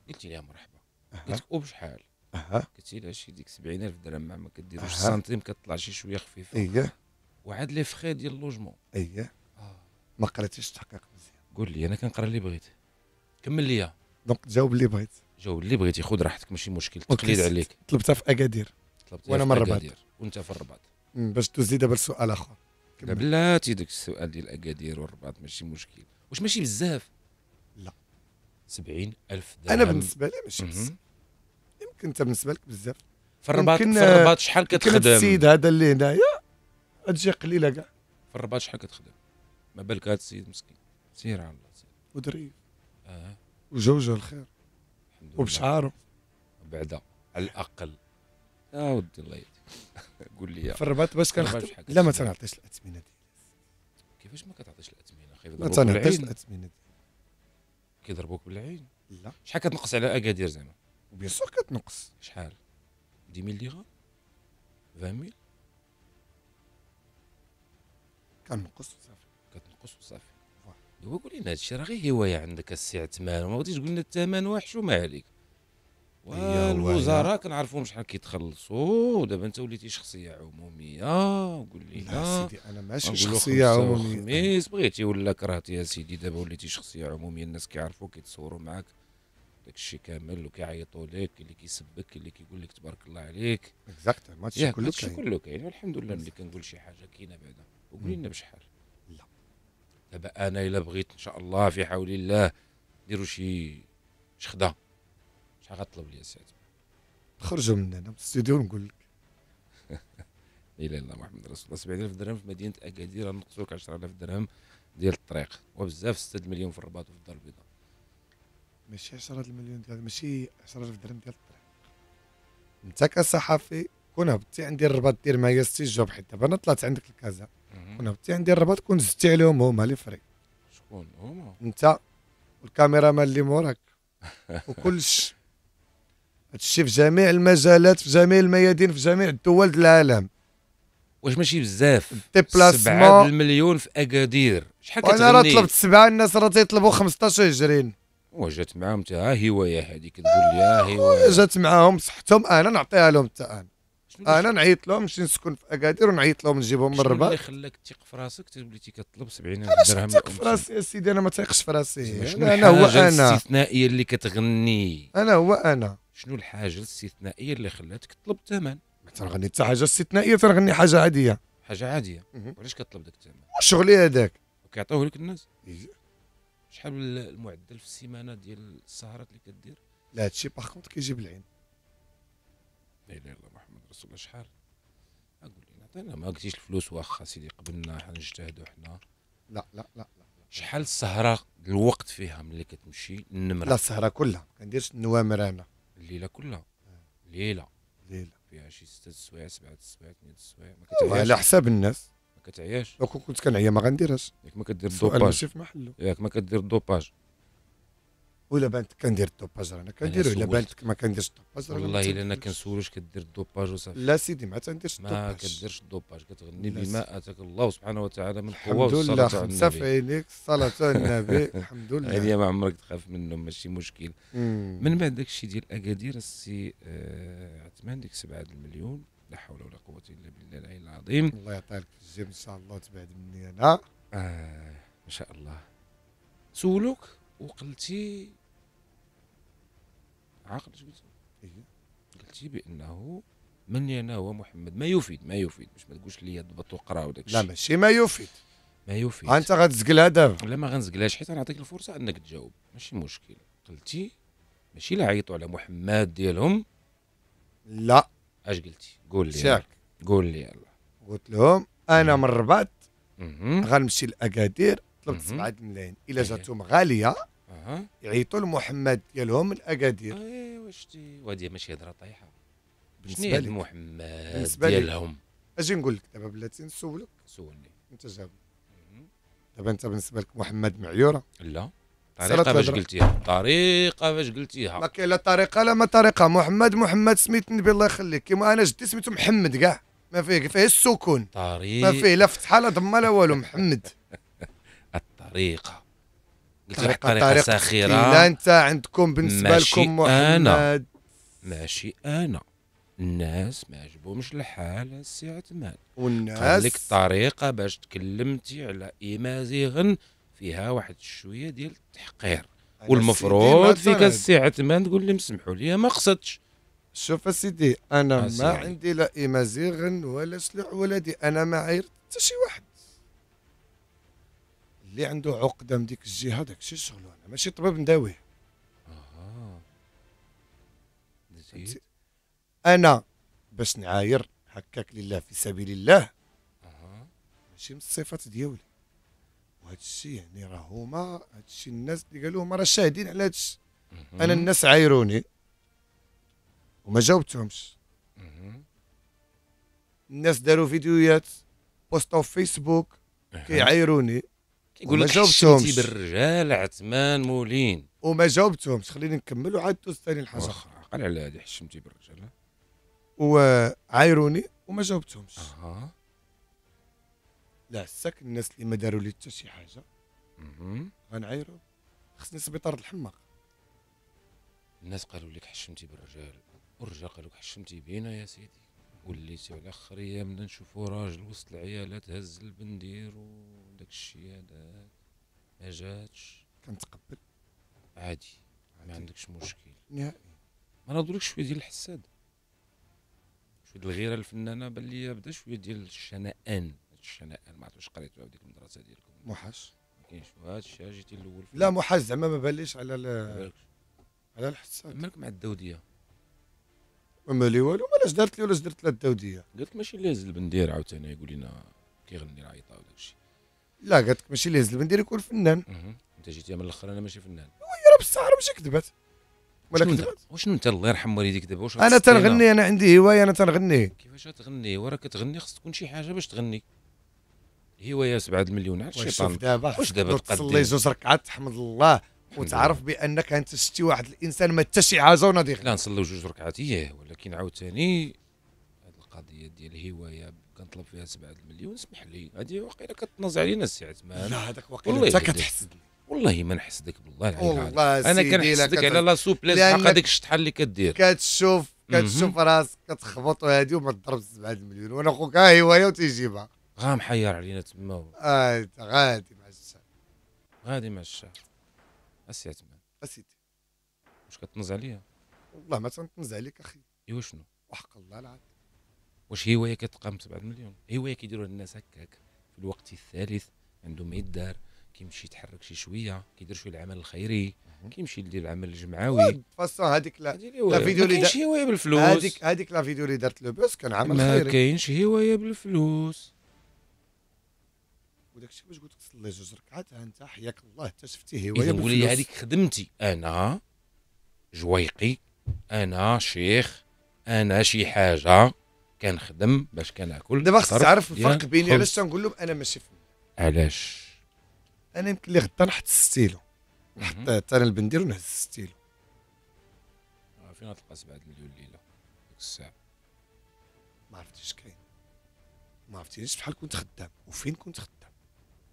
قلتي لها مرحبا قلت لك وبشحال اها قلت لها شي ديك 70000 درهم ما كديروش سنتيم كطلع شي شويه خفيفه اييه وعاد لي فخي ديال اللوجمون اييه ما قريتيش التحقيق مزيان قول لي انا كنقرا اللي بغيت كمل لي دونك تجاوب اللي بغيت جاوب اللي بغيتي خذ راحتك ماشي مشكل تقليد عليك طلبتها في اكادير طلبتها وانا من الرباط وانت في الرباط باش تزيد دابا لسؤال اخر لا بلاتي داك السؤال ديال اكادير والرباط ماشي مشكل واش ماشي بزاف لا سبعين الف درهم انا بالنسبه لي ماشي بزاف يمكن انت بالنسبه لك بزاف في الرباط في الرباط شحال كتخدم السيد هذا اللي هنايا تجي قليله كاع في الرباط شحال كتخدم ما بالك هذا السيد مسكين سير على الله سير ودري اه وزوجها الخير وبشعاره بعدا على الاقل اه ودي الله يهديك قول لي في الرباط باش كنخدم لا ما تنعطيش الاثمنه ديالي كيفاش ما كتعطيش الاثمنه اخي ما تنعطيش الاثمنه ديالي كيضربوك بالعين لا شحال كتنقص على اكادير زعما بيان سور كتنقص شحال ميل ليره 20000 كنقص وصافي كتنقص وصافي هو قول لنا هادشي راه غير هوايه عندك السي عثمان ما بغيتيش تقول لنا الثمن وحش وما عليك والوزراء كنعرفوهم شحال كيتخلصوا دابا انت وليتي شخصيه عموميه قول لنا لا سيدي انا ماشي شخصيه عموميه خميس بغيتي ولا كرهتي يا سيدي دابا وليتي شخصيه عموميه الناس كيعرفوك كيتصوروا معاك داكشي كامل وكيعيطوا لك اللي كيسبك اللي كيقول لك تبارك الله عليك اكزاكت هادشي كله كاين كله كاين والحمد لله ملي كنقول شي حاجه كاينه بعدا وقول لنا بشحال دابا انا الا بغيت ان شاء الله في حول الله نديرو شي شخده شحال غطلب لي سعد خرجوا من هنا من الاستوديو ونقول لك لا اله الا محمد رسول الله 70000 درهم في مدينه اكادير نقصوا لك 10000 درهم ديال الطريق وبزاف 6 مليون في الرباط وفي الدار البيضاء ماشي 10 مليون ديال ماشي 10000 درهم ديال الطريق انت كصحفي كون هبطتي عندي الرباط دير معايا ستي جوب حيت دابا انا طلعت عندك الكازا ونبتي عندي الرباط كون زدتي عليهم هما لي فري شكون هما انت والكاميرا مان اللي موراك وكلش هادشي في جميع المجالات في جميع الميادين في جميع الدول ديال العالم واش ماشي بزاف سبعة المليون في اكادير شحال كتغني انا راه طلبت سبعه الناس راه تيطلبوا 15 يجرين وجات معاهم حتى هوايه هذيك تقول لي ها هوايه جات معاهم صحتهم انا نعطيها لهم حتى انا انا نعيط لهم نمشي نسكن في اكادير ونعيط لهم نجيبهم من الرباط اللي خلاك تيق في راسك وليتي كطلب 70 درهم انا تثيق في راسي يا سيدي انا ما تيقش في راسي انا, أنا هو انا الاستثنائيه اللي كتغني انا هو انا شنو الحاجه الاستثنائيه اللي خلاتك تطلب الثمن ما تنغني حتى حاجه استثنائيه تنغني حاجه عاديه حاجه عاديه علاش كطلب داك الثمن شغلي هذاك وكيعطيوه لك الناس شحال المعدل في السيمانه ديال السهرات اللي كدير لا هادشي باغ كونت كيجيب العين لا اله الا الله ونص ولا شحال اقول لي عطينا ما قلتيش الفلوس واخا سيدي قبلنا حنجتهدوا حنا لا لا لا لا شحال السهره الوقت فيها ملي كتمشي النمره لا السهره كلها ما كنديرش النوامر انا الليله كلها آه. ليله ليله فيها شي ستة السوايع سبعة السوايع ثمانية السوايع ما كتعياش على حساب الناس ما كتعياش لو كنت كنعيا ما غنديرهاش ياك ما كدير الدوباج في محله ياك ما كدير الدوباج ولا بانت كندير الدوباج رانا كندير ولا بانت ما كنديرش الدوباج والله الا انا كنسولوش كدير الدوباج وصافي لا سيدي ما تنديرش الدوباج ما كديرش الدوباج كتغني بما اتاك الله سبحانه وتعالى من قوه الحمد لله خمسه في عينيك الصلاه على النبي الحمد لله هذه ما عمرك تخاف منهم ماشي مشكل من بعد داك الشيء ديال اكادير السي آه، عثمان ديك 7 المليون لا حول ولا قوه الا بالله العلي العظيم الله يعطيك الجيب ان شاء الله وتبعد مني انا آه ما شاء الله سولوك وقلتي عقل قلت؟ إيه. قلتي بانه من هو محمد ما يفيد ما يفيد باش ما تقولش لي ضبط وقرا وداك لا ماشي ما يفيد ما يفيد انت غتزقلها دابا لا ما غنزقلهاش حيت غنعطيك الفرصه انك تجاوب ماشي مشكل قلتي ماشي لا عيطوا على محمد ديالهم لا اش قلتي قول لي شاك قول لي يلا قلت لهم انا من الرباط غنمشي لاكادير طلبت 7 ملايين الا إيه. جاتهم غاليه أه. يعيطوا لمحمد ديالهم الاكادير ايوا اي واش وادي ماشي هضره طايحه بالنسبه لمحمد بالنسبة ديالهم اجي نقول لك دابا بلاتي نسولك سولني انت جاب دابا انت بالنسبه لك محمد معيوره لا طريقه باش قلتيها طريقه باش قلتيها ما كاين لا طريقه لا ما طريقه محمد محمد سميت النبي الله يخليك كيما انا جدي سميته محمد كاع ما فيه فيه السكون طريق ما فيه لا فتحه لا ضمه لا والو محمد الطريقه قلت لك طريقه ساخره لا انت عندكم بالنسبه لكم محمد أنا. ماشي انا الناس ما عجبهمش الحال السي عثمان والناس لك طريقه باش تكلمتي على ايمازيغن فيها واحد شويه ديال التحقير والمفروض فيك السي عثمان تقول لي مسمحوا لي ما قصدتش شوف اسيدي انا آه، ما عندي لا ايمازيغن ولا سلع ولدي انا ما عيرت حتى شي واحد اللي عنده عقده من ديك الجهه داك الشيء شغلو انا ماشي طبيب نداويه اها انا باش نعاير هكاك لله في سبيل الله اها ماشي من الصفات ديالي وهذا الشيء يعني راه هما هذا الشيء الناس اللي قالوا هما راه شاهدين على هذا الشيء انا الناس عايروني وما جاوبتهمش الناس داروا فيديوهات بوستوا في فيسبوك كيعايروني يقول لك جاوبتهمش بالرجال عثمان مولين وما جاوبتهمش خليني نكمل وعاد دوز ثاني الحاجه اخرى قال على هذه حشمتي بالرجال وعايروني وما جاوبتهمش اها لا السك الناس اللي ما داروا لي حتى شي حاجه غنعايرو خصني سبيطار الحماق الناس قالوا لك حشمتي بالرجال والرجال قالوا لك حشمتي بينا يا سيدي وليتي على خريه من نشوفو راجل وسط العيالات هز البندير وداك الشيء هذاك ما جاتش كنتقبل عادي ما عندكش مشكل نهائي ما نهضرولكش شويه ديال الحساد شويه ديال الغيره الفنانه بان ليا بدا شويه ديال الشنائن الشنائن ما عرفتش قريتو في ديك المدرسه ديالكم محاش ما كاينش هذا الشيء جيتي الاول لا محاش زعما ما باليش على على الحساد مالك مع الدوديه وما لي والو علاش دارت لي ولا درت لها الدوديه قالت ماشي لازم البندير عاوتاني يقول لنا كيغني العيطه وداك الشيء لا قالت لك ماشي لازم البندير يكون فنان انت جيتيها من الاخر انا ماشي فنان وهي راه بصح راه ماشي كذبات ولا كذبت وشنو انت الله يرحم والديك دابا واش انا تنغني انا عندي هوايه انا تنغني كيفاش تغني وراه كتغني خص تكون شي حاجه باش تغني هوايه 7 المليون عاد الشيطان واش دابا واش دابا تصلي زوج ركعات تحمد الله وتعرف بانك انت شتي واحد الانسان ما حتى حاجه ونضيق لا نصليو جوج ركعات اياه ولكن عاوتاني هذه القضيه ديال الهوايه كنطلب فيها 7 المليون اسمح لي هذه واقيلا كتنازع علينا السي عثمان لا هذاك واقيلا انت كتحسدني والله ما نحسدك بالله العظيم والله انا كنحسدك على لا سوبليس حق هذيك الشطحه اللي كدير كتشوف كتشوف راسك كتخبط وهذه وما تضرب 7 مليون وانا خوك ها هوايه وتيجيبها محير علينا تما اه غادي مع الشعب غادي مع الشعب اسيات مان اسيتي واش كتنز عليا والله ما تنطنز عليك اخي ايوا شنو وحق الله العظيم واش هوايه كتقام ب 7 مليون هوايه كيديروها الناس هكاك في الوقت الثالث عنده ما يدار كيمشي يتحرك شي شويه كيدير شويه العمل الخيري كيمشي يدير العمل الجمعوي فاصون هذيك لا فيديو اللي كاينش هوايه بالفلوس هذيك هذيك لا فيديو اللي دارت لو بوس كان عمل خيري ما كاينش هوايه بالفلوس وداك الشيء باش قلت لك صلي جوج ركعات ها انت حياك الله حتى شفتي هوايه اذا لي هذيك خدمتي انا جويقي انا شيخ انا شي حاجه كنخدم باش كناكل دابا خصك تعرف الفرق بيني علاش تنقول لهم انا ماشي فنان علاش انا يمكن لي غدا نحط الستيلو نحط حتى انا البندير ونهز الستيلو آه، فين غتلقى سبعة مليون ليله ديك الساعه ما عرفتيش كاين ما عرفتيش بحال كنت خدام وفين كنت خدام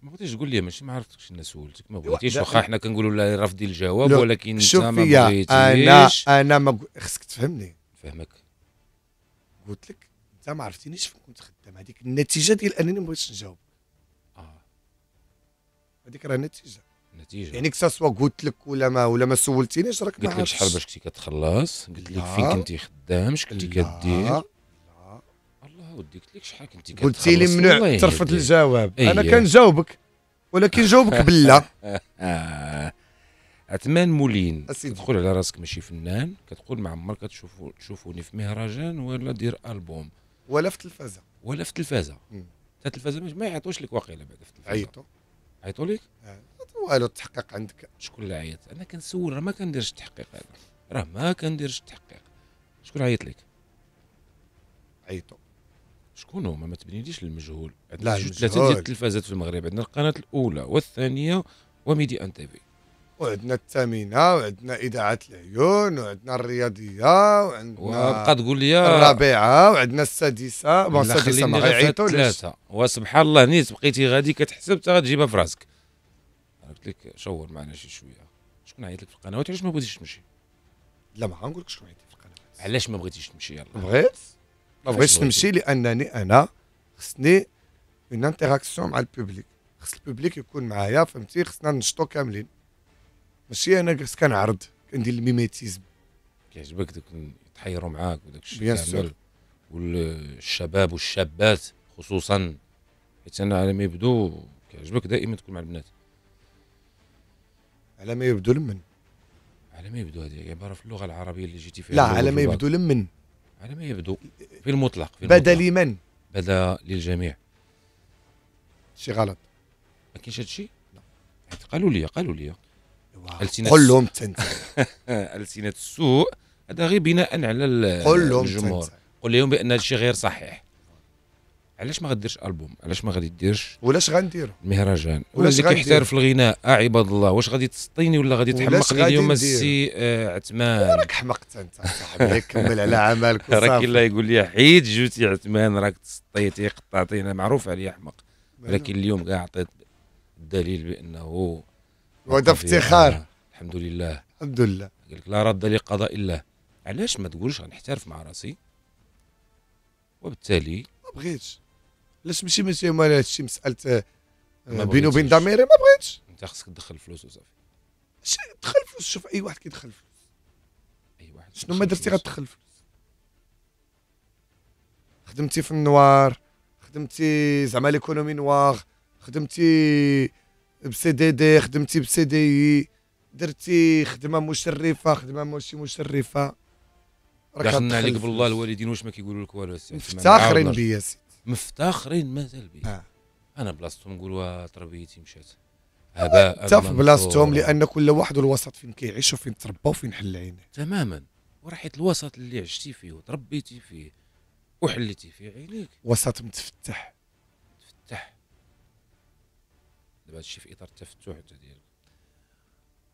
ما بغيتيش تقول لي ماشي ما عرفتكش انا سولتك ما بغيتيش واخا حنا كنقولوا لا رفضي الجواب ولكن انت ما بغيتيش انا انا ما خصك تفهمني فهمك قلت لك انت ما عرفتينيش فين كنت خدام هذيك النتيجه ديال انني ما بغيتش نجاوب اه هذيك راه نتيجه نتيجه يعني سوا قلت لك ولا ما ولا ما سولتينيش راك قلت لك شحال باش كنتي كتخلص قلت لك فين كنتي خدام اش كنتي كدير قلت لك شحال كنتي قلت لي ممنوع ترفض الجواب إيه. انا كنجاوبك ولكن جاوبك بلا عثمان مولين كتقول على راسك ماشي فنان كتقول ما عمرك كتشوفو تشوفوني في مهرجان ولا دير البوم ولا في التلفازه ولا في التلفازه حتى التلفازه ما يعيطوش لك واقيلا بعد في التلفازه عيطوا عيطوا لك آه، والو التحقيق عندك شكون اللي عيط انا كنسول راه ما كنديرش التحقيق هذا راه ما كنديرش التحقيق شكون عيط لك عيطوا شكون هما ما تبنيليش المجهول عندنا ثلاثه ديال التلفازات في المغرب عندنا القناه الاولى والثانيه وميدي ان تي في وعندنا الثامنة وعندنا إذاعة العيون وعندنا الرياضية وعندنا وبقى تقول لي الرابعة وعندنا السادسة ما السادسة ما غيعيطوليش ثلاثة وسبحان الله نيت بقيتي غادي كتحسب حتى غتجيبها في راسك قلت لك شور معنا شي شوية شكون عيط لك في القنوات علاش ما بغيتيش تمشي؟ لا ما غنقول لك شكون عيط في القنوات علاش ما بغيتيش تمشي يلا بغيت بغيتش نمشي لانني انا خصني اون انتراكسيون مع البوبليك خص البوبليك يكون معايا فهمتي خصنا نشطو كاملين ماشي انا جالس كنعرض كندير الميميتيزم كيعجبك دوك يتحيروا معاك وداك الشيء كامل والشباب والشابات خصوصا حيت انا على ما يبدو كيعجبك دائما تكون مع البنات على ما يبدو لمن على ما يبدو هذه عباره في اللغه العربيه اللي جيتي فيها لا على ما يبدو لمن على ما يبدو في المطلق في بدا المطلق. لمن؟ بدا للجميع شي غلط ما كاينش هادشي؟ يعني قالوا لي قالوا لي قل قول لهم ألسنة السوء هذا غير بناء على لهم الجمهور قول لهم بأن هادشي غير صحيح علاش ما غديرش البوم علاش ما غادي ديرش ولاش غندير مهرجان ولاش غادي في الغناء عباد الله واش غادي تسطيني ولا غادي تحمق لي اليوم السي آه عثمان راك حمقت انت صاحبي كمل على عملك راك الله يقول لي حيد جوتي عثمان راك تسطيتي قطعتي معروف عليا حمق ولكن اليوم كاع عطيت الدليل بانه وهذا افتخار الحمد لله الحمد لله قال لك لا رد لقضاء الله علاش ما تقولش غنحترف مع راسي وبالتالي ما بغيتش علاش ماشي ماشي هما هادشي مساله آه، بيني وبين ضميري ما بغيتش انت خصك تدخل الفلوس وصافي دخل فلوس شوف اي واحد كيدخل فلوس اي واحد شنو ما درتي غتدخل فلوس خدمتي في النوار خدمتي زعما ليكونومي نواغ خدمتي بسي دي دي خدمتي بسي دي اي درتي خدمه مشرفه خدمه ماشي مشرفه دخلنا عليك بالله الوالدين واش ما كيقولوا لك والو مفتخرين بيا سي مفتخرين مازال بي آه. انا بلاصتهم نقولوا تربيتي مشات هباء انت في بلاصتهم لان كل واحد الوسط فين كيعيش وفين تربى وفين حل عينه تماما ورحيت الوسط اللي عشتي فيه وتربيتي فيه وحليتي فيه عينيك وسط متفتح متفتح دابا هادشي في اطار التفتح انت ديالك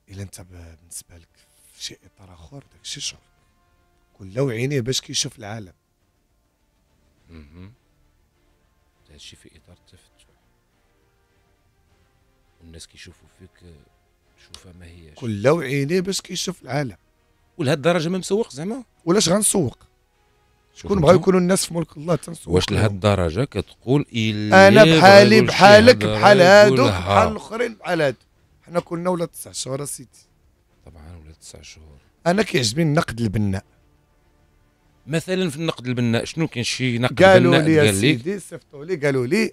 الا انت بالنسبه لك في شي اطار اخر داكشي شوف كل عينيه باش كيشوف العالم هذا الشيء في اطار التفتح والناس كيشوفوا فيك شوفها ما هي كل وعينيه باش كيشوف العالم ولهاد الدرجه ما مسوق زعما ولاش غنسوق شكون بغا يكونوا الناس في ملك الله تنسوق واش لهاد الدرجه كتقول الا انا بحالي بحالك بحال هادو بحال الاخرين بحال هادو حنا كنا ولا تسع شهور سيدي طبعا ولا تسع شهور انا كيعجبني النقد البناء مثلا في النقد البناء شنو كاين شي نقد قالوا لي يا سيدي صيفطوا لي قالوا لي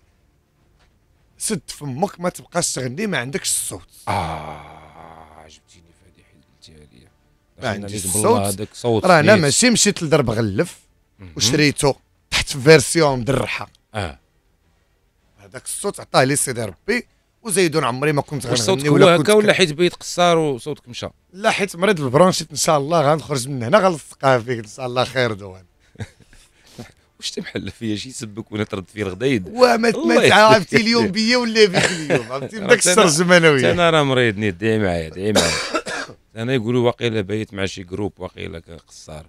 سد فمك ما تبقاش تغني ما عندكش الصوت اه عجبتيني في هذه الحلقه هذه ما عنديش الصوت صوت راه انا ماشي مشيت لدرب غلف وشريته تحت فيرسيون مدرحه اه هذاك الصوت عطاه لي سيدي ربي وزيد عمري نعم، ما كنت غنغني ولا هكا ولا حيت بيت قصار وصوتك مشى لا حيت مريض بالبرونشيت ان شاء الله غنخرج من هنا غنلصقها فيك ان شاء الله خير دوان واش تمحل فيا شي سبك وانا ترد فيه الغدايد وما عرفتي اليوم بيا ولا بيا اليوم عرفتي بداك السرجم انا وياك انا راه مريض نيت دعي معايا دعي معايا انا يقولوا واقيلا بيت مع شي جروب واقيلا قصار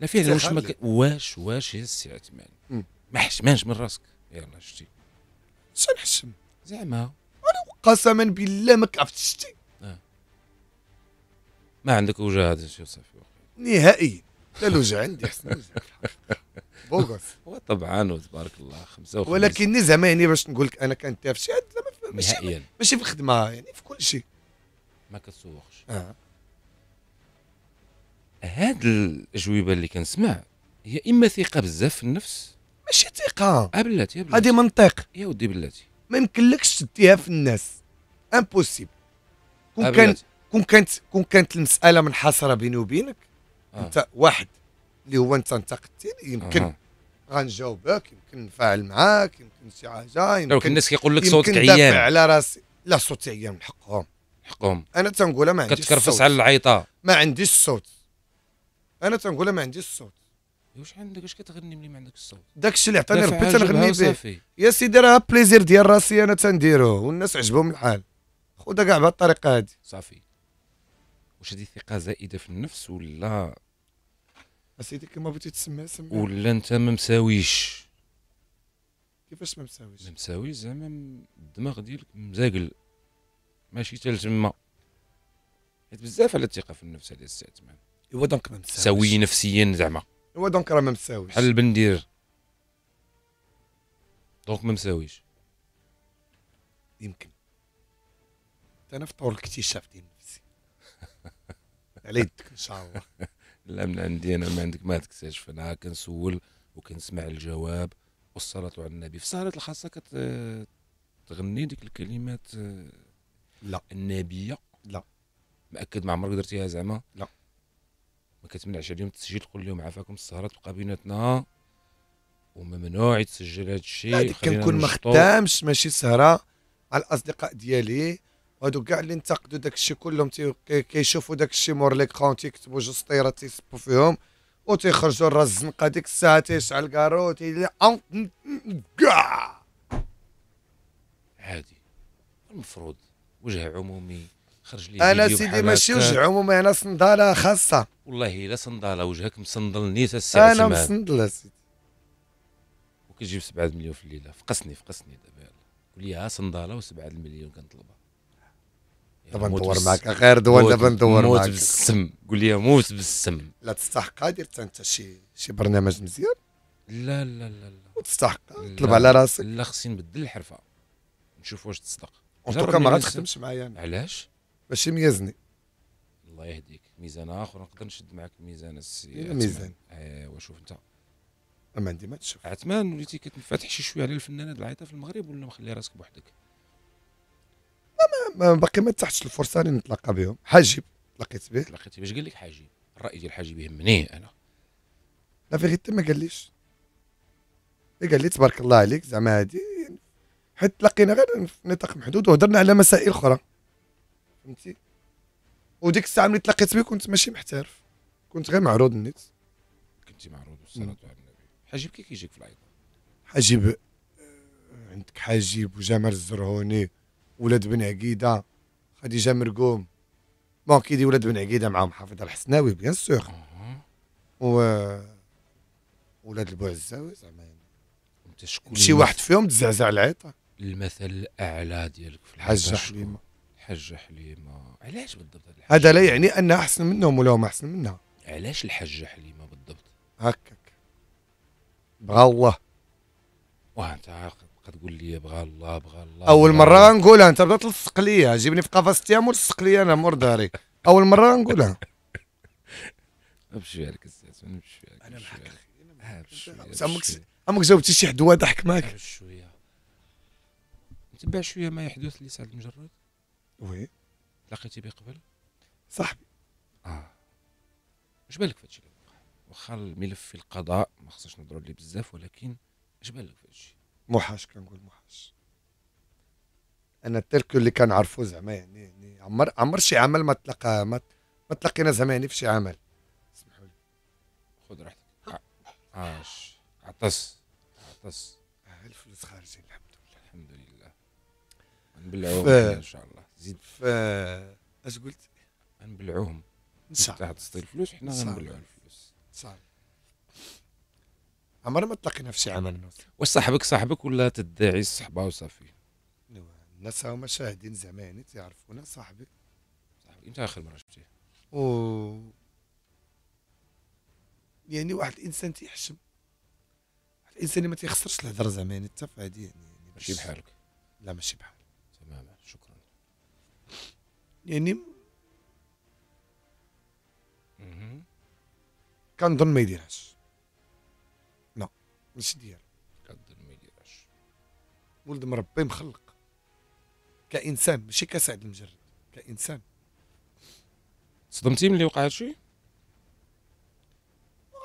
لا فعلا واش ما واش واش يا سي عثمان ما حشمانش من راسك يلا شتي سنحشم زعما قسما بالله ما كرفت شتي آه. ما عندك وجه هذا الشيء صافي نهائيا لا الوجه عندي احسن وجه بوغوس وطبعا وتبارك الله 55 ولكن زعما يعني باش نقول لك انا كنت في شي ماشي ماشي في الخدمه يعني في كل شيء ما كتسوقش اه هاد الاجوبه اللي كنسمع هي اما ثقه بزاف في النفس ماشي ثقه اه بلاتي بلاتي هذه منطق يا ودي بلاتي ما يمكنلكش تديها في الناس امبوسيبل كون كان كون كانت كون كانت المساله منحصره بيني وبينك آه. انت واحد اللي هو انت انتقدتني يمكن آه. غنجاوبك يمكن نفاعل معاك يمكن شي حاجه يمكن الناس كيقول لك صوتك عيان على راسي لا صوتي عيان من حقهم حقهم انا تنقولها ما عنديش كتكرفس على العيطه ما عنديش الصوت انا تنقولها ما عنديش الصوت واش عندك واش كتغني ملي ما عندك الصوت داكشي اللي عطاني ربي تنغني به يا سيدي راه بليزير ديال راسي انا تنديروه والناس عجبهم الحال خودا كاع بهذه الطريقه هذه صافي واش هذه ثقه زائده في النفس ولا اسيدي كما بغيتي تسمع سمع ولا انت ما مساويش كيفاش ما مساويش ما مساويش زعما الدماغ ديالك مزاقل ماشي حتى لتما حيت بزاف على الثقه في النفس هذا الساعه تمام ايوا دونك ما مساويش سوي نفسيا زعما هو دونك راه ما مساويش بحال البندير دونك ما مساويش يمكن انا في طور الاكتشاف ديال نفسي على يدك ان شاء الله لا من عندي انا ما عندك ما تكتشف انا كنسول وكنسمع الجواب والصلاة على النبي في السهرات الخاصة كتغني ديك الكلمات لا النبية لا مأكد ما عمرك درتيها زعما لا ما كتمنعش عليهم التسجيل تقول لهم عافاكم السهره تبقى بيناتنا وممنوع يتسجل هذا الشيء هذيك كنكون ما خدامش ماشي سهره على الاصدقاء ديالي وهادو كاع اللي انتقدوا داك الشيء كلهم كيشوفوا داك الشيء مور ليكرون تيكتبوا جوج سطيرات تيسبوا فيهم وتيخرجوا الراس الزنقه ديك الساعه تيشعل كارو عادي المفروض وجه عمومي خرج لي انا سيدي ماشي عموما انا صنداله خاصه والله الا صنداله وجهك مصندل نيت السي انا مصندل سيدي وكيجيب 7 مليون في الليله فقسني فقسني دابا قول لي ها صنداله و7 مليون كنطلبها دابا ندور معاك غير دوال دابا ندور معاك موت بالسم قول لي موت بالسم لا تستحق دير انت شي شي برنامج مزيان لا لا لا لا وتستحق طلب على راسك لا خصني نبدل الحرفه نشوف واش تصدق انت ما غاتخدمش معايا علاش ماشي ميزني الله يهديك ميزان اخر نقدر نشد معك الميزان السي ميزان ايوا شوف انت ما عندي ما تشوف عثمان وليتي كتنفتح شي شويه على الفنانات العيطه في المغرب ولا مخلي راسك بوحدك ما ما باقي ما تحتش الفرصه اللي نتلاقى بهم حاجب تلاقيت به تلاقيت باش قال لك حاجب الراي ديال حاجب يهمني انا لا فيغيتي ما قاليش إيه، قال لي تبارك الله عليك زعما هادي حيت تلاقينا غير في نطاق محدود وهضرنا على مسائل اخرى فهمتي وديك الساعه ملي تلاقيت بيه كنت ماشي محترف كنت غير معروض النت كنتي معروض والصلاه على النبي الحاجب كي كيجيك في العيطه آه، حاجب عندك حاجب وجمال الزرهوني ولاد بن عقيده خديجه مرقوم بون كيدي ولاد بن عقيده معاهم حافظ الحسناوي بيان سور و ولاد البوعزاوي زعما يعني. شكون شي واحد فيهم تزعزع العيطه المثل الاعلى ديالك في الحاجه حليمه حجة حليمة علاش بالضبط هذا لا يعني أنها أحسن منهم ولا هم أحسن منها علاش الحجة حليمة بالضبط هكاك بغى الله واه أنت كتقول لي بغى الله بغى الله أول مرة غنقولها أنت بدا تلصق ليا جيبني في قفص تيام ولصق ليا أنا مور داري أول مرة غنقولها امشي عليك الساس انا عليك انا معاك عمرك عمرك جاوبتي شي حد ضحك معاك شويه نتبع شويه ما يحدث لسعد المجرد وي لقيتي به قبل صاحبي اه اش بالك في هادشي اللي وقع واخا الملف في القضاء ما خصناش نهضروا عليه بزاف ولكن اش بالك في هادشي محاش كنقول محاش انا تلك اللي كنعرفو زعما يعني, يعني عمر عمر شي عمل ما تلقى ما, ما تلقينا زعما يعني في شي عمل اسمحوا لي خذ راحتك عاش آه. عطس عطس آه، الفلوس خارجين الحمد لله الحمد لله نبلعوها ان شاء الله زيد ف اش قلت؟ غنبلعوهم انت غتصطي الفلوس حنا غنبلعو الفلوس صح عمرنا ما تلاقينا في شي عمل واش صاحبك صاحبك ولا تدعي الصحبه وصافي؟ الناس هما شاهدين زعما يعني تيعرفونا صاحبي صاحبي انت اخر مره شفتيه؟ و يعني واحد الانسان تيحشم واحد الانسان ما تيخسرش الهضره زعما يعني حتى في هذه يعني, يعني ماشي بحالك لا ماشي بحالك يعني كنظن ما يديرهاش لا ماشي ديالو كنظن ما يديرهاش ولد مربي مخلق كانسان ماشي كسعد المجرد كانسان صدمتي ملي وقع هادشي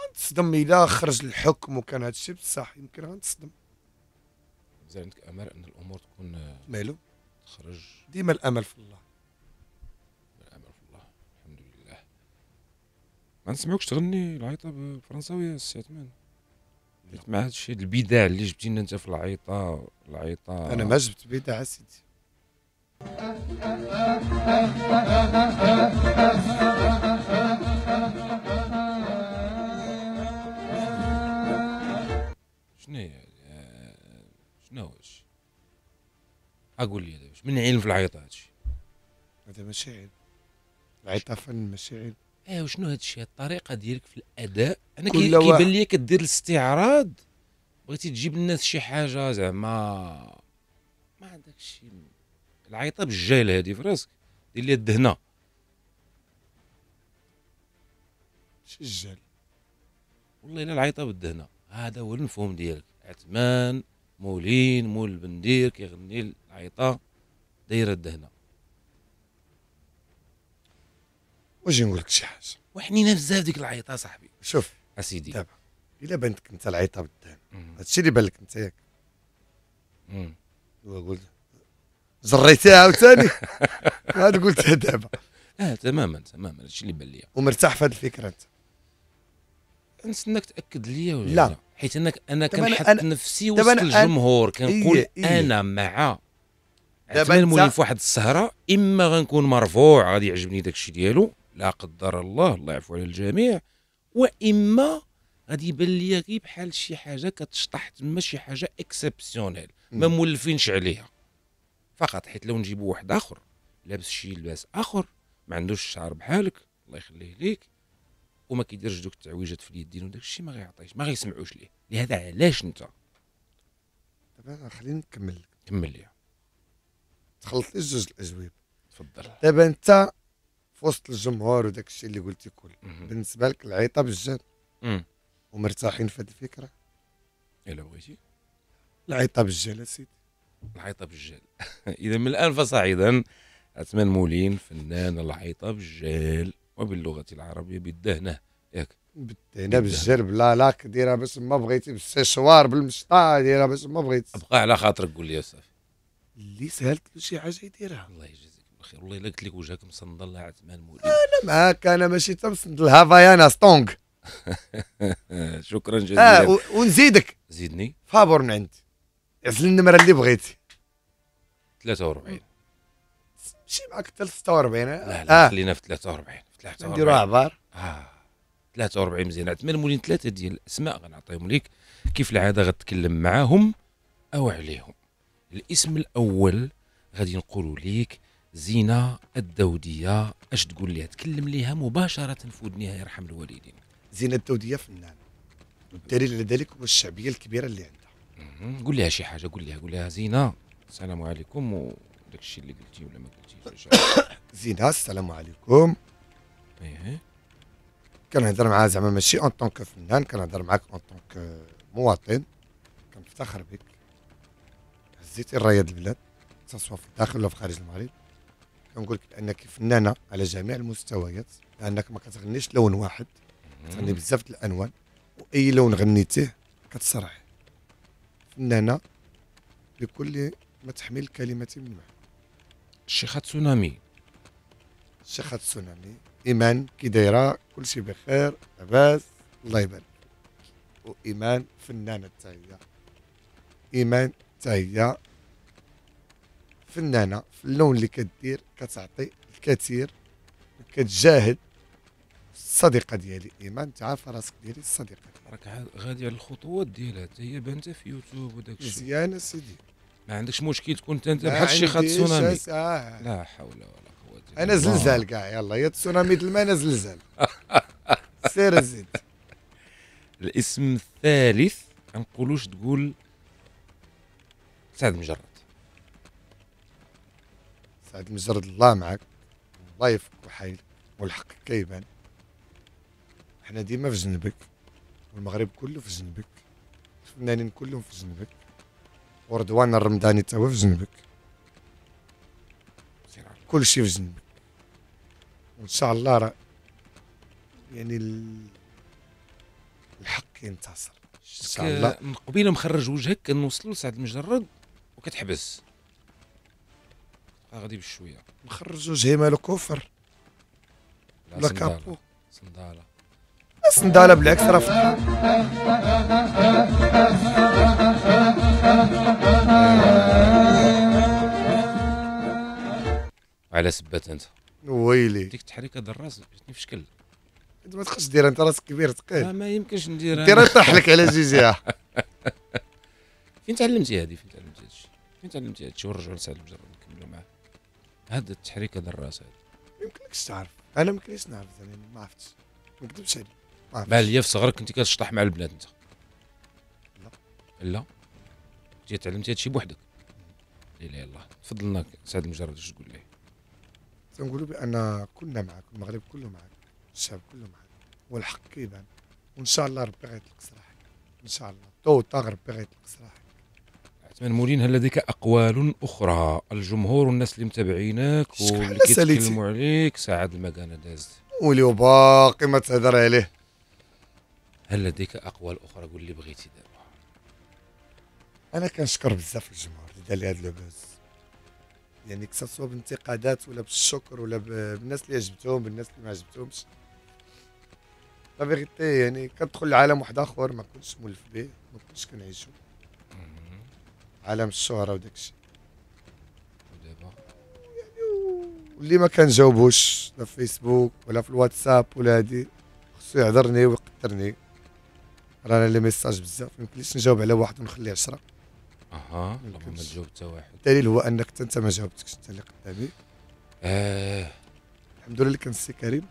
غنتصدم الا خرج الحكم وكان هادشي بصح يمكن غنتصدم مازال عندك امل ان الامور تكون مالو تخرج ديما الامل في الله ما نسمعوكش تغني العيطه بالفرنساويه السي عثمان مع هذا الشيء البدع اللي جبتينا انت في العيطه العيطه انا ما جبت بداع سيدي شنو هي شنو هادشي اقول لي من علم في العيطه هادشي هذا ماشي علم العيطه فن ماشي علم اه وشنو هذا الشيء الطريقه ديالك في الاداء انا كيبان لي كدير الاستعراض بغيتي تجيب الناس شي حاجه زعما ما عندك شي العيطه بالجال هذه في راسك دير لي الدهنه شجال والله الا العيطه بالدهنه هذا هو المفهوم ديالك عثمان مولين مول بندير كيغني العيطه دايره الدهنه واش نقول لك شي حاجه وحنينه بزاف ديك العيطه صاحبي شوف اسيدي دابا الا بانتك انت العيطه بالدهن هادشي اللي بان لك انت ياك قلت زريتيها عاوتاني عاد قلتها دابا اه تماما تماما هادشي اللي بان ليا ومرتاح في هاد الفكره انت نستناك تاكد ليا ولا لا حيت انك انا كنحط نفسي وسط الجمهور كنقول إيه إيه انا مع دابا المولي في واحد السهره اما غنكون مرفوع غادي يعجبني داكشي ديالو لا قدر الله الله يعفو على الجميع واما غادي يبان لي غير بحال شي حاجه كتشطح تما شي حاجه اكسبسيونيل ما مولفينش عليها فقط حيت لو نجيب واحد اخر لابس شي لباس اخر ما عندوش الشعر بحالك الله يخليه ليك وما كيديرش دوك التعويجات في اليدين وداك الشيء ما غيعطيش ما غيسمعوش ليه لهذا علاش انت دابا خليني نكمل كمل لي تخلط لي جوج الاجوبه تفضل دابا انت في وسط الجمهور وداك الشيء اللي قلتي كل بالنسبه لك العيطه بالجد ومرتاحين في هذه الفكره الا بغيتي العيطه بالجال سيدي العيطه بالجال اذا من الان فصاعدا عثمان مولين فنان العيطه بالجال وباللغه العربيه بالدهنه ياك بالدهنه بالجال بلا لاك ديرها باش ما بغيتي بالسيشوار بالمشطه ديرها باش ما بغيتي ابقى على خاطرك قول لي يا صافي اللي سهلت له شي حاجه يديرها الله يجزيك الخير والله الا قلت لك وجهك مصندل يا عثمان مولي انا معاك انا ماشي حتى مصندل الهافايانا ستونغ شكرا جزيلا آه ونزيدك زيدني فابور من عندي عزل النمره اللي بغيتي 43 ماشي معاك حتى 46 لا لا آه. خلينا في 43 43 نديرو عبار اه 43 مزيان عثمان مولين ثلاثه ديال الاسماء غنعطيهم لك كيف العاده غتكلم معاهم او عليهم الاسم الاول غادي نقولوا ليك زينة الدودية اش تقول ليها تكلم ليها مباشرة في ودنها يرحم الوالدين زينة الدودية فنان والدليل على ذلك هو الشعبية الكبيرة اللي عندها قول لها شي حاجة قول لها قول لها زينة السلام عليكم وداك الشيء اللي قلتي ولا ما قلتيش زينة السلام عليكم ايه كنهضر معاها زعما ماشي اون طونك فنان كنهضر معاك اون طونك مواطن كنفتخر بك هزيتي الرايه البلاد سواء في الداخل ولا في خارج المغرب كنقول لك انك فنانه على جميع المستويات لانك ما كتغنيش لون واحد كتغني بزاف د الالوان واي لون غنيتيه كتصرح فنانه بكل ما تحمل الكلمه من معنى الشيخه تسونامي الشيخه تسونامي ايمان كي دايره كلشي بخير لاباس الله يبارك وايمان فنانه حتى هي ايمان حتى هي فنانه في اللون اللي كدير كتعطي الكثير كتجاهد الصديقه ديالي ايمان انت عارفه راسك ديالي الصديقه راك غادي على الخطوات ديالها حتى هي بانته في يوتيوب وداك الشيء مزيانه سيدي ما عندكش مشكل تكون انت بحال شي خاط تسونامي آه. لا حول ولا قوه الا انا زلزال كاع يلا يا تسونامي الماء انا زلزال سير زيد الاسم الثالث ما نقولوش تقول سعد مجرد سعد المزرد الله معك الله يفك وحيل والحق كيبان احنا ديما في زنبك والمغرب كله في زنبك الفنانين كلهم في زنبك وردوان الرمضاني تا هو في زنبك كل شيء في زنبك وان شاء الله راه يعني الحق ينتصر ان شاء الله من قبيله مخرج وجهك كنوصلوا لسعد المجرد وكتحبس غادي بشويه نخرجوا مالو الكفر لا كابو صنداله صنداله بالعكس راه في على سبات انت ويلي ديك التحريكه ديال الراس جاتني في شكل انت ما تقدرش ديرها انت راسك كبير ثقيل ما يمكنش نديرها ديرها طيح لك على جيزيها فين تعلمتي هذه فين تعلمتي هذا الشيء فين تعلمتي هذا الشيء ونرجعوا نسالم نجرب نكملوا معاه هذا التحريك هذا الراس هذا ما يمكنكش تعرف انا يعني ما كنتش نعرف زعما ما عرفتش ما كذبش عليك ما عرفتش بالي في صغرك كنت كتشطح مع البنات انت لا لا كنت تعلمتي هادشي بوحدك لا اله الا الله تفضل سعد المجرد اش تقول له تنقولوا بان كلنا معك المغرب كله معك الشعب كله معك والحق كيبان وان شاء الله ربي غيطلق سراحك ان شاء الله تو ربي غيطلق سراحك مولين هل لديك اقوال اخرى الجمهور والناس اللي متابعينك واللي كيتكلموا عليك سعد المكانه داز ولي باقي ما تهضر عليه هل لديك اقوال اخرى قول لي بغيتي دابا انا كنشكر بزاف الجمهور اللي دار لي هاد لوبوز يعني كسبوا بانتقادات ولا بالشكر ولا بالناس اللي عجبتهم بالناس اللي ما عجبتهمش لا فيغيتي يعني كندخل لعالم واحد اخر ما كنتش مولف به ما كنتش كنعيشو عالم الصوره وداكشي ودابا يعني واللي ما كان جاوبوش لا في فيسبوك ولا في الواتساب ولا هادي خصو يعذرني ويقدرني رانا لي ميساج بزاف ما يمكنليش نجاوب على واحد ونخلي 10 اها اللهم ما تجاوب حتى واحد الدليل هو انك حتى انت ما جاوبتكش انت اللي قدامي اه الحمد لله كان السي كريم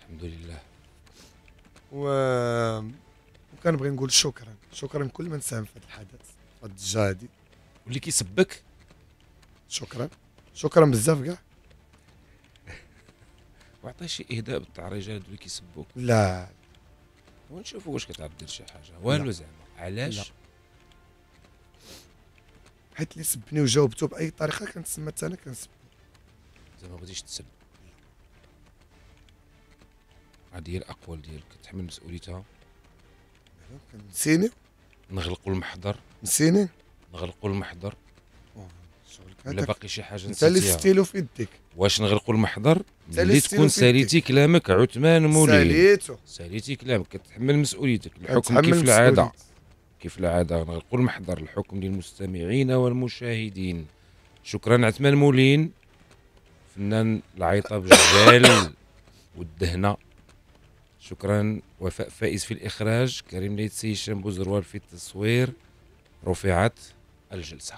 الحمد لله و وكنبغي نقول شكرا شكرا لكل من ساهم في هذا الحدث في الضجه هذه واللي كيسبك شكرا شكرا بزاف كاع وعطيه شي اهداء بالتعريجه اللي كيسبوك لا ونشوفوا واش كتعرف دير شي حاجه والو زعما علاش حيت اللي سبني وجاوبته باي طريقه كنتسمى حتى انا كنسب زعما بغيتيش تسب هذه هي الاقوال ديالك كتحمل مسؤوليتها نسيني نغلقوا المحضر نسيني نغلقوا المحضر ولا باقي شي حاجه اللي ستيلو في يديك واش نغلقوا المحضر اللي تكون ساليتي كلامك عثمان مولي ساليتو ساليتي كلامك كتحمل مسؤوليتك الحكم كيف العاده كيف العاده نغلقوا المحضر الحكم للمستمعين والمشاهدين شكرا عثمان مولين فنان العيطه بجلال والدهنه شكرا وفاء فائز في الاخراج كريم ليتسي هشام بوزروال في التصوير رفعت Allez, je le sais.